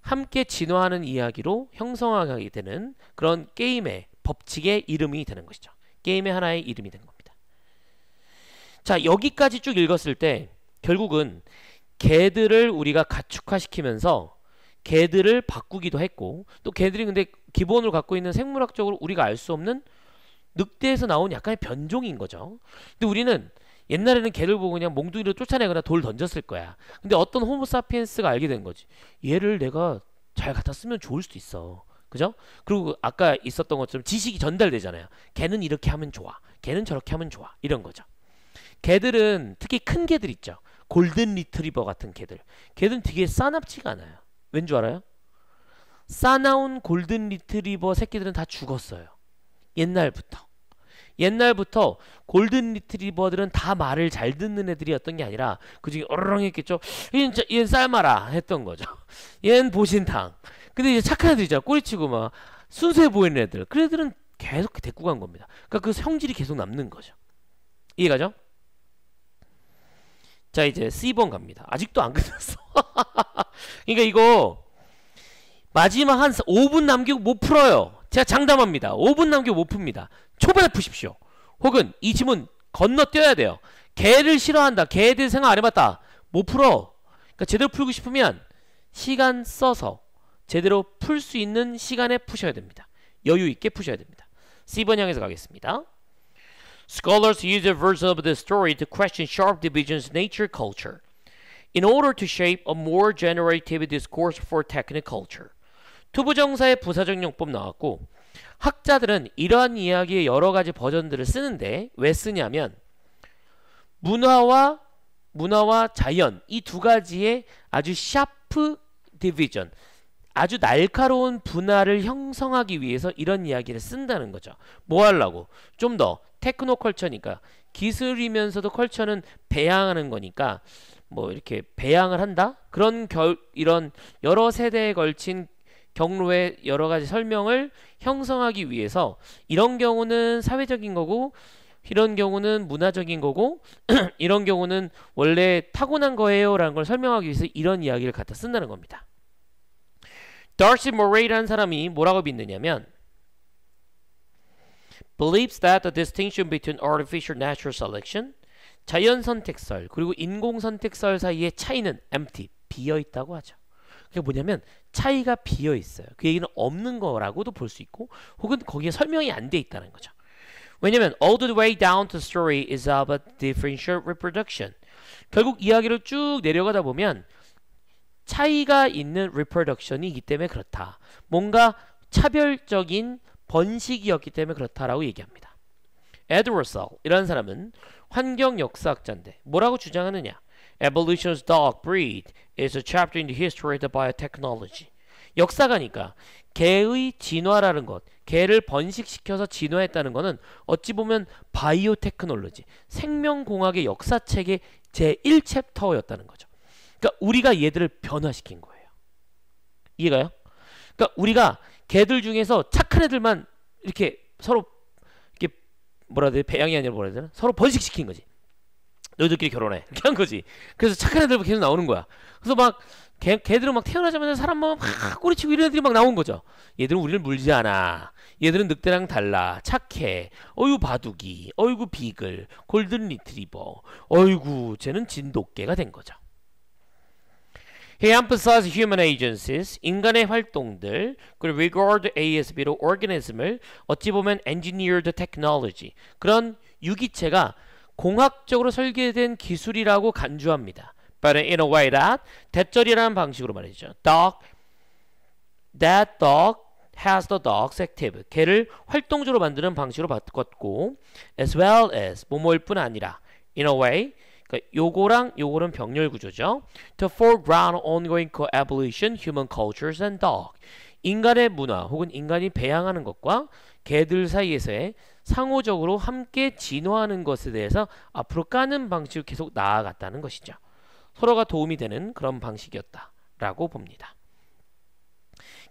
함께 진화하는 이야기로 형성하게 되는 그런 게임의 법칙의 이름이 되는 것이죠 게임의 하나의 이름이 되는 겁니다 자, 여기까지 쭉 읽었을 때 결국은 개들을 우리가 가축화시키면서 개들을 바꾸기도 했고 또 개들이 근데 기본으로 갖고 있는 생물학적으로 우리가 알 수 없는 늑대에서 나온 약간의 변종인 거죠. 근데 우리는 옛날에는 개를 보고 그냥 몽둥이로 쫓아내거나 돌 던졌을 거야. 근데 어떤 호모사피엔스가 알게 된 거지. 얘를 내가 잘 갖다 쓰면 좋을 수도 있어. 그죠? 그리고 그 아까 있었던 것처럼 지식이 전달되잖아요. 개는 이렇게 하면 좋아. 개는 저렇게 하면 좋아. 이런 거죠. 개들은 특히 큰 개들 있죠. 골든 리트리버 같은 개들. 개들은 되게 싸납지가 않아요. 왠 줄 알아요? 싸나운 골든 리트리버 새끼들은 다 죽었어요. 옛날부터. 옛날부터 골든 리트리버들은 다 말을 잘 듣는 애들이었던 게 아니라 그중에 어르렁 했겠죠. 얘는, 얘는 삶아라 했던 거죠. 얘는 보신탕. 근데 이제 착한 애들이죠 꼬리치고 막 순수해 보이는 애들. 그 애들은 계속 데리고 간 겁니다. 그러니까 그 성질이 계속 남는 거죠. 이해가죠? 자 이제 C번 갑니다. 아직도 안 끝났어. 그러니까 이거 마지막 한 5분 남기고 못 풀어요. 제가 장담합니다. 5분 남기고 못 풉니다. 초반에 푸십시오. 혹은 이지문 건너뛰어야 돼요. 개를 싫어한다. 개에 대해 생각 안 해봤다. 못 풀어. 그러니까 제대로 풀고 싶으면 시간 써서 제대로 풀 수 있는 시간에 푸셔야 됩니다. 여유 있게 푸셔야 됩니다. C번 향해서 가겠습니다. Scholars use a version of this story to question Sharp Division's nature culture in order to shape a more generative discourse for techniculture. 투부정사의 부사적용법 나왔고 학자들은 이러한 이야기의 여러 가지 버전들을 쓰는데 왜 쓰냐면 문화와 문화와 자연 이 두 가지의 아주 샤프 디비전 아주 날카로운 분화를 형성하기 위해서 이런 이야기를 쓴다는 거죠. 뭐 하려고? 좀더 테크노 컬처니까 기술이면서도 컬처는 배양하는 거니까 뭐 이렇게 배양을 한다 그런 결 이런 여러 세대에 걸친 경로의 여러 가지 설명을 형성하기 위해서 이런 경우는 사회적인 거고 이런 경우는 문화적인 거고 이런 경우는 원래 타고난 거예요 라는 걸 설명하기 위해서 이런 이야기를 갖다 쓴다는 겁니다. 더시 모레이라는 사람이 뭐라고 믿느냐면 believes that the distinction between artificial natural selection, 자연 선택설 그리고 인공 선택설 사이의 차이는 empty, 비어 있다고 하죠. 그게 뭐냐면 차이가 비어 있어요. 그 얘기는 없는 거라고도 볼 수 있고 혹은 거기에 설명이 안 돼 있다는 거죠. 왜냐면 all the way down to story is about differential reproduction. 결국 이야기를 쭉 내려가다 보면 차이가 있는 reproduction이기 때문에 그렇다. 뭔가 차별적인 번식이었기 때문에 그렇다라고 얘기합니다. 에드워드 셀 이런 사람은 환경 역사학자인데 뭐라고 주장하느냐? Evolution's dog breed is a chapter in the history of the biotechnology. 역사가니까 개의 진화라는 것, 개를 번식시켜서 진화했다는 것은 어찌 보면 바이오 테크놀로지, 생명공학의 역사책의 제1챕터였다는 거죠. 그러니까 우리가 얘들을 변화시킨 거예요. 이해가요? 그러니까 우리가 개들 중에서 착한 애들만 이렇게 서로 이렇게 뭐라 해야 돼? 배양이 아니라 뭐라 해야 되나? 서로 번식시킨 거지. 너희들끼리 결혼해. 이렇게 한 거지. 그래서 착한 애들 계속 나오는 거야. 그래서 막 개, 개들은막 태어나자마자 사람 막 꼬리치고 이런 애들이 막 나온 거죠. 얘들은 우리를 물지 않아. 얘들은 늑대랑 달라. 착해. 어유 바둑이. 어이구 비글. 골든 리트리버. 어이구 쟤는 진돗개가 된 거죠. He emphasized human agencies, 인간의 활동들, 그리고 regard ASB로 organism을 어찌 보면 engineered technology, 그런 유기체가 공학적으로 설계된 기술이라고 간주합니다. But in a way that, 대절이라는 방식으로 말이죠. Dog, that dog has the dog's active, 개를 활동적으로 만드는 방식으로 바꿨고, as well as, 뭐뭐일 뿐 아니라, in a way, 그러니까 요거랑 요거는 병렬 구조죠. To foreground ongoing coevolution, human cultures and dog. 인간의 문화 혹은 인간이 배양하는 것과 개들 사이에서의 상호적으로 함께 진화하는 것에 대해서 앞으로 까는 방식을 계속 나아갔다는 것이죠. 서로가 도움이 되는 그런 방식이었다라고 봅니다.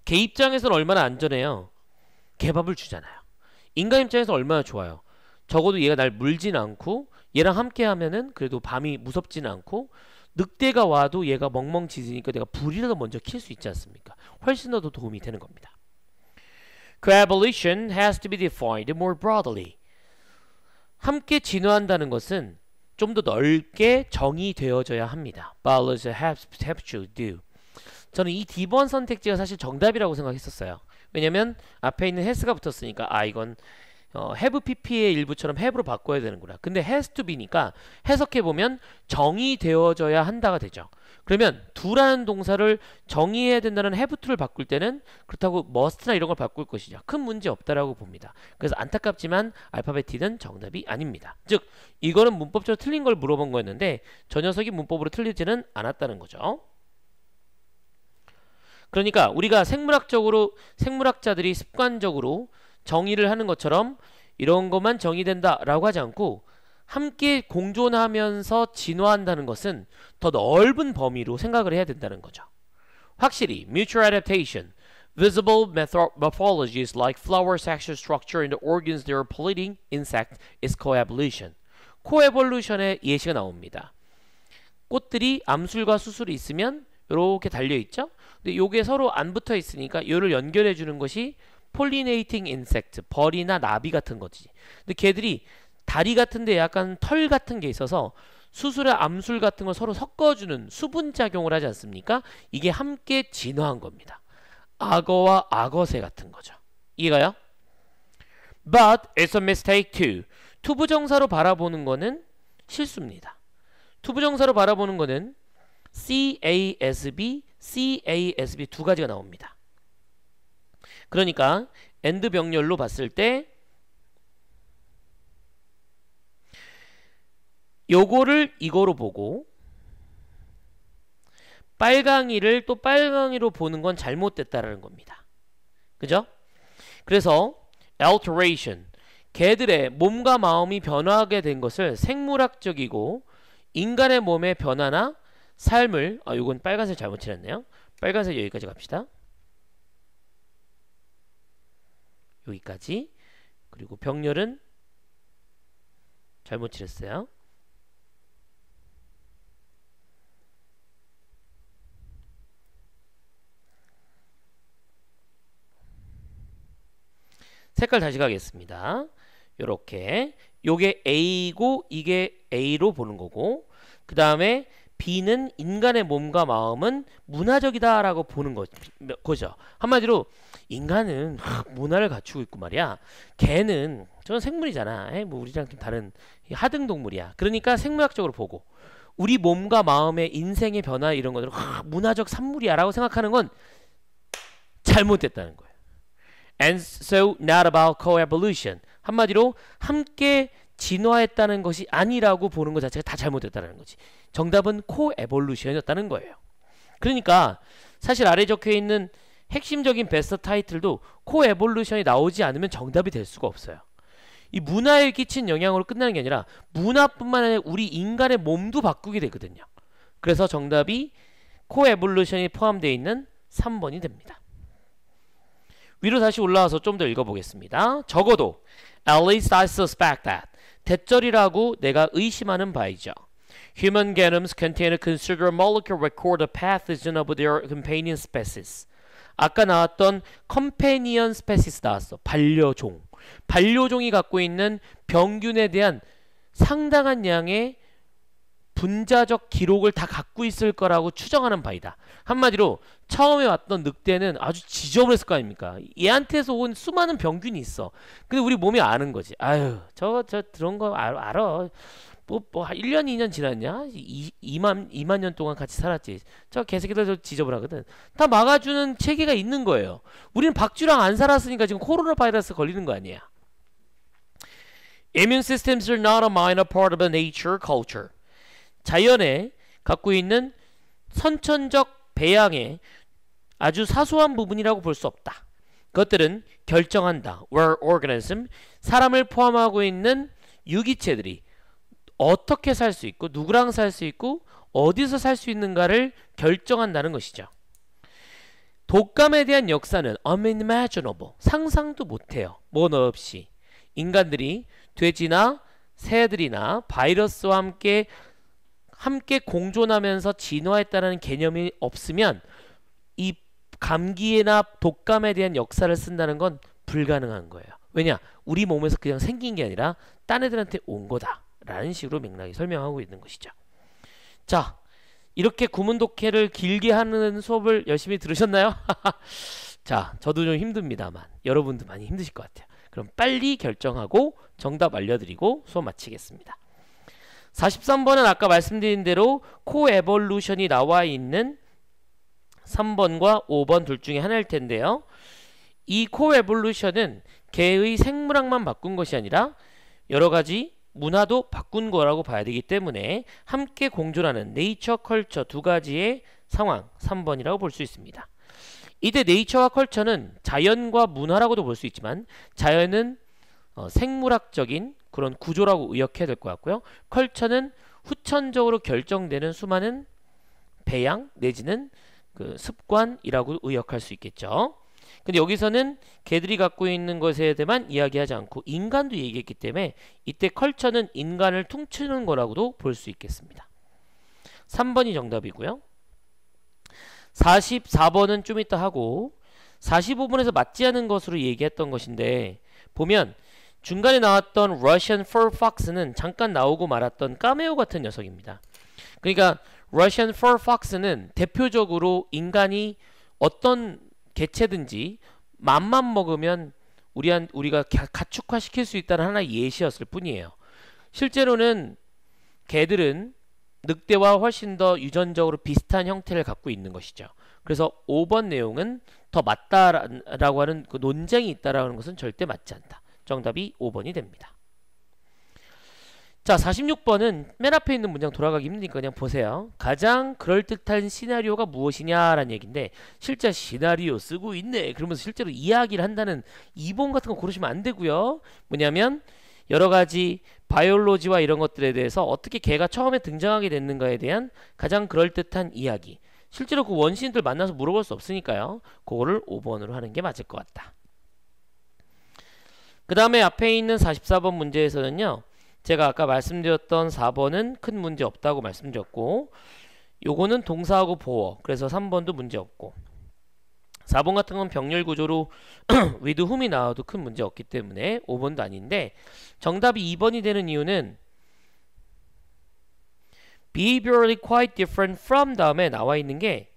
개 입장에서는 얼마나 안전해요? 개밥을 주잖아요. 인간 입장에서 얼마나 좋아요. 적어도 얘가 날 물진 않고 얘랑 함께 하면은 그래도 밤이 무섭진 않고 늑대가 와도 얘가 멍멍짖으니까 내가 불이라도 먼저 킬 수 있지 않습니까? 훨씬 더 도움이 되는 겁니다. 그 evolution has to be defined more broadly. 함께 진화한다는 것은 좀 더 넓게 정의되어져야 합니다. b i o l s have, have to do. 저는 이 D번 선택지가 사실 정답이라고 생각했었어요. 왜냐면 앞에 있는 헬스가 붙었으니까 아 이건 어, have pp의 일부처럼 have로 바꿔야 되는구나. 근데 has to be니까 해석해보면 정의되어져야 한다가 되죠. 그러면 do라는 동사를 정의해야 된다는 have to를 바꿀 때는 그렇다고 must나 이런 걸 바꿀 것이냐. 큰 문제 없다라고 봅니다. 그래서 안타깝지만 알파벳 d 는 정답이 아닙니다. 즉 이거는 문법적으로 틀린 걸 물어본 거였는데 저 녀석이 문법으로 틀리지는 않았다는 거죠. 그러니까 우리가 생물학적으로 생물학자들이 습관적으로 정의를 하는 것처럼 이런 것만 정의된다라고 하지 않고 함께 공존하면서 진화한다는 것은 더 넓은 범위로 생각을 해야 된다는 거죠. 확실히 mutual adaptation, visible morphologies like flower sexual structure a n the organs they are polluting insect is coevolution. 코에볼루션의 예시가 나옵니다. 꽃들이 암술과 수술이 있으면 이렇게 달려 있죠. 근데 요게 서로 안 붙어 있으니까 요를 연결해 주는 것이 폴리네이팅 인섹트, 벌이나 나비 같은 거지. 근데 걔들이 다리 같은데 약간 털 같은 게 있어서 수술이 암술 같은 걸 서로 섞어주는 수분 작용을 하지 않습니까? 이게 함께 진화한 겁니다. 악어와 악어새 같은 거죠. 이해가요? But it's a mistake too. 투부정사로 바라보는 거는 실수입니다. 투부정사로 바라보는 거는 CASB, CASB 두 가지가 나옵니다. 그러니까 엔드 병렬로 봤을 때 요거를 이거로 보고 빨강이를 또 빨강이로 보는 건 잘못됐다라는 겁니다. 그죠? 그래서 alteration 개들의 몸과 마음이 변화하게 된 것을 생물학적이고 인간의 몸의 변화나 삶을 아 요건 빨간색 잘못 칠했네요. 빨간색 여기까지 갑시다. 여기까지 그리고 병렬은 잘못 칠했어요. 색깔 다시 가겠습니다. 이렇게 요게 A고 이게 A로 보는 거고 그 다음에 비는 인간의 몸과 마음은 문화적이다라고 보는 거죠. 한마디로 인간은 문화를 갖추고 있고 말이야. 개는 저는 생물이잖아. 예, 뭐 우리랑 좀 다른 하등 동물이야. 그러니까 생물학적으로 보고 우리 몸과 마음의 인생의 변화 이런 것들을 문화적 산물이야라고 생각하는 건 잘못됐다는 거예요. And so not about coevolution. 한마디로 함께 진화했다는 것이 아니라고 보는 것 자체가 다 잘못됐다는 거지. 정답은 코에볼루션이었다는 거예요. 그러니까 사실 아래 적혀 있는 핵심적인 베스트 타이틀도 코에볼루션이 나오지 않으면 정답이 될 수가 없어요. 이 문화에 끼친 영향으로 끝나는 게 아니라 문화뿐만 아니라 우리 인간의 몸도 바꾸게 되거든요. 그래서 정답이 코에볼루션이 포함되어 있는 3번이 됩니다. 위로 다시 올라와서 좀 더 읽어보겠습니다. 적어도 At least I suspect that 대절이라고 내가 의심하는 바이죠. Human genomes contain a considerable molecular e c o r d of pathogen of their companion species. 아까 나왔던 companion species 나왔어. 반려종. 반려종이 갖고 있는 병균에 대한 상당한 양의 분자적 기록을 다 갖고 있을 거라고 추정하는 바이다. 한마디로 처음에 왔던 늑대는 아주 지저분했을 거 아닙니까? 얘한테서 온 수많은 병균이 있어. 근데 우리 몸이 아는 거지. 아유, 저거 저 들어온 거 알, 알아. 뭐, 뭐, 한 1년, 2년 지났냐? 2, 2만, 2만 년 동안 같이 살았지. 저 개새끼들 저 지저분하거든. 다 막아주는 체계가 있는 거예요. 우리는 박쥐랑 안 살았으니까 지금 코로나 바이러스 걸리는 거 아니야. Immune systems are not a minor part of a nature culture. 자연에 갖고 있는 선천적 배양의 아주 사소한 부분이라고 볼 수 없다. 그것들은 결정한다. were organism 사람을 포함하고 있는 유기체들이 어떻게 살 수 있고 누구랑 살 수 있고 어디서 살 수 있는가를 결정한다는 것이죠. 독감에 대한 역사는 unimaginable, 상상도 못해요. 뭐뭔 없이. 인간들이 돼지나 새들이나 바이러스와 함께 함께 공존하면서 진화했다는 개념이 없으면 이 감기나 독감에 대한 역사를 쓴다는 건 불가능한 거예요. 왜냐? 우리 몸에서 그냥 생긴 게 아니라 딴 애들한테 온 거다. 라는 식으로 맥락이 설명하고 있는 것이죠. 자, 이렇게 구문 독해를 길게 하는 수업을 열심히 들으셨나요? 자, 저도 좀 힘듭니다만 여러분도 많이 힘드실 것 같아요. 그럼 빨리 결정하고 정답 알려드리고 수업 마치겠습니다. 43번은 아까 말씀드린 대로 코에볼루션이 나와 있는 3번과 5번 둘 중에 하나일 텐데요. 이 코에볼루션은 개의 생물학만 바꾼 것이 아니라 여러 가지 문화도 바꾼 거라고 봐야 되기 때문에 함께 공존하는 네이처 컬처 두 가지의 상황 3번이라고 볼 수 있습니다. 이때 네이처와 컬처는 자연과 문화라고도 볼 수 있지만 자연은 어, 생물학적인 그런 구조라고 의역해야 될 것 같고요. 컬처는 후천적으로 결정되는 수많은 배양 내지는 그 습관이라고 의역할 수 있겠죠. 근데 여기서는 개들이 갖고 있는 것에 대만 해 이야기하지 않고 인간도 얘기했기 때문에 이때 컬처는 인간을 퉁치는 거라고도 볼 수 있겠습니다. 3번이 정답이고요. 44번은 좀 이따 하고 45번에서 맞지 않은 것으로 얘기했던 것인데 보면 중간에 나왔던 Russian Fur Fox는 잠깐 나오고 말았던 까메오 같은 녀석입니다. 그러니까 Russian Fur Fox는 대표적으로 인간이 어떤 개체든지 맘만 먹으면 우리 한, 우리가 가축화시킬 수 있다는 하나의 예시였을 뿐이에요. 실제로는 개들은 늑대와 훨씬 더 유전적으로 비슷한 형태를 갖고 있는 것이죠. 그래서 5번 내용은 더 맞다라고 하는 그 논쟁이 있다라는 것은 절대 맞지 않다. 정답이 5번이 됩니다. 자 46번은 맨 앞에 있는 문장 돌아가기 힘드니까 그냥 보세요 가장 그럴듯한 시나리오가 무엇이냐라는 얘기인데 실제 시나리오 쓰고 있네 그러면서 실제로 이야기를 한다는 이본 같은 거 고르시면 안 되고요 뭐냐면 여러 가지 바이올로지와 이런 것들에 대해서 어떻게 개가 처음에 등장하게 됐는가에 대한 가장 그럴듯한 이야기 실제로 그 원시인들 만나서 물어볼 수 없으니까요 그거를 5번으로 하는 게 맞을 것 같다 그 다음에 앞에 있는 44번 문제에서는요 제가 아까 말씀드렸던 4번은 큰 문제 없다고 말씀드렸고 요거는 동사하고 보어 그래서 3번도 문제 없고 4번 같은 건 병렬 구조로 with whom이 나와도 큰 문제 없기 때문에 5번도 아닌데 정답이 2번이 되는 이유는 behaviorally quite different from 다음에 나와 있는 게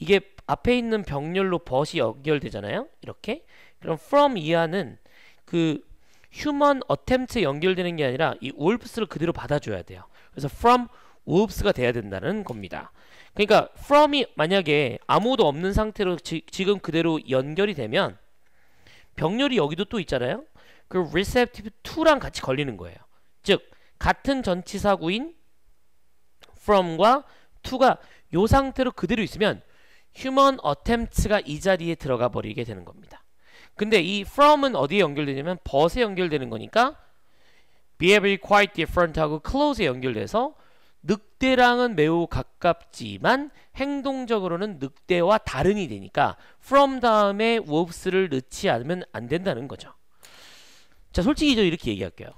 이게 앞에 있는 병렬로 벗이 연결되잖아요 이렇게 그럼 from 이하는 그 휴먼 어템트 연결되는 게 아니라 이 wolves를 그대로 받아줘야 돼요. 그래서 from wolves가 돼야 된다는 겁니다. 그러니까 from이 만약에 아무도 없는 상태로 지, 지금 그대로 연결이 되면 병렬이 여기도 또 있잖아요. 그 receptive to랑 같이 걸리는 거예요. 즉 같은 전치사구인 from과 to가 요 상태로 그대로 있으면 human attempt가 이 자리에 들어가 버리게 되는 겁니다. 근데 이 from은 어디에 연결되냐면 but에 연결되는 거니까 behave quite different하고 close에 연결돼서 늑대랑은 매우 가깝지만 행동적으로는 늑대와 다른이 되니까 from 다음에 wolves를 넣지 않으면 안 된다는 거죠. 자 솔직히 저 이렇게 얘기할게요.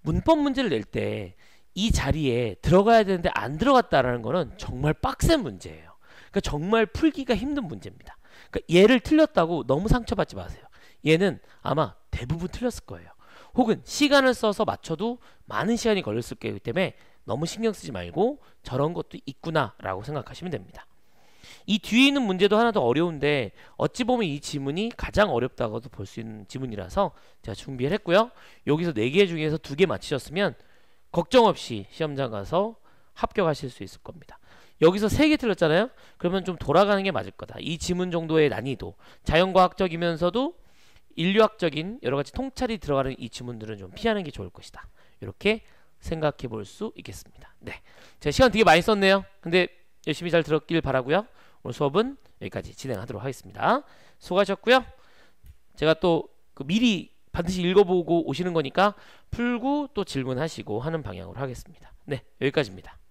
문법 문제를 낼 때 이 자리에 들어가야 되는데 안 들어갔다라는 거는 정말 빡센 문제예요. 그러니까 정말 풀기가 힘든 문제입니다. 그러니까 얘를 틀렸다고 너무 상처받지 마세요. 얘는 아마 대부분 틀렸을 거예요. 혹은 시간을 써서 맞춰도 많은 시간이 걸렸을 거기 때문에 너무 신경 쓰지 말고 저런 것도 있구나라고 생각하시면 됩니다. 이 뒤에 있는 문제도 하나 더 어려운데 어찌 보면 이 지문이 가장 어렵다고도 볼 수 있는 지문이라서 제가 준비를 했고요. 여기서 4개 중에서 2개 맞히셨으면 걱정 없이 시험장 가서 합격하실 수 있을 겁니다. 여기서 3개 틀렸잖아요. 그러면 좀 돌아가는 게 맞을 거다. 이 지문 정도의 난이도 자연과학적이면서도 인류학적인 여러 가지 통찰이 들어가는 이 지문들은 좀 피하는 게 좋을 것이다. 이렇게 생각해 볼 수 있겠습니다. 네. 제 시간 되게 많이 썼네요. 근데 열심히 잘 들었길 바라고요. 오늘 수업은 여기까지 진행하도록 하겠습니다. 수고하셨고요. 제가 또그 미리 반드시 읽어보고 오시는 거니까 풀고 또 질문하시고 하는 방향으로 하겠습니다. 네, 여기까지입니다.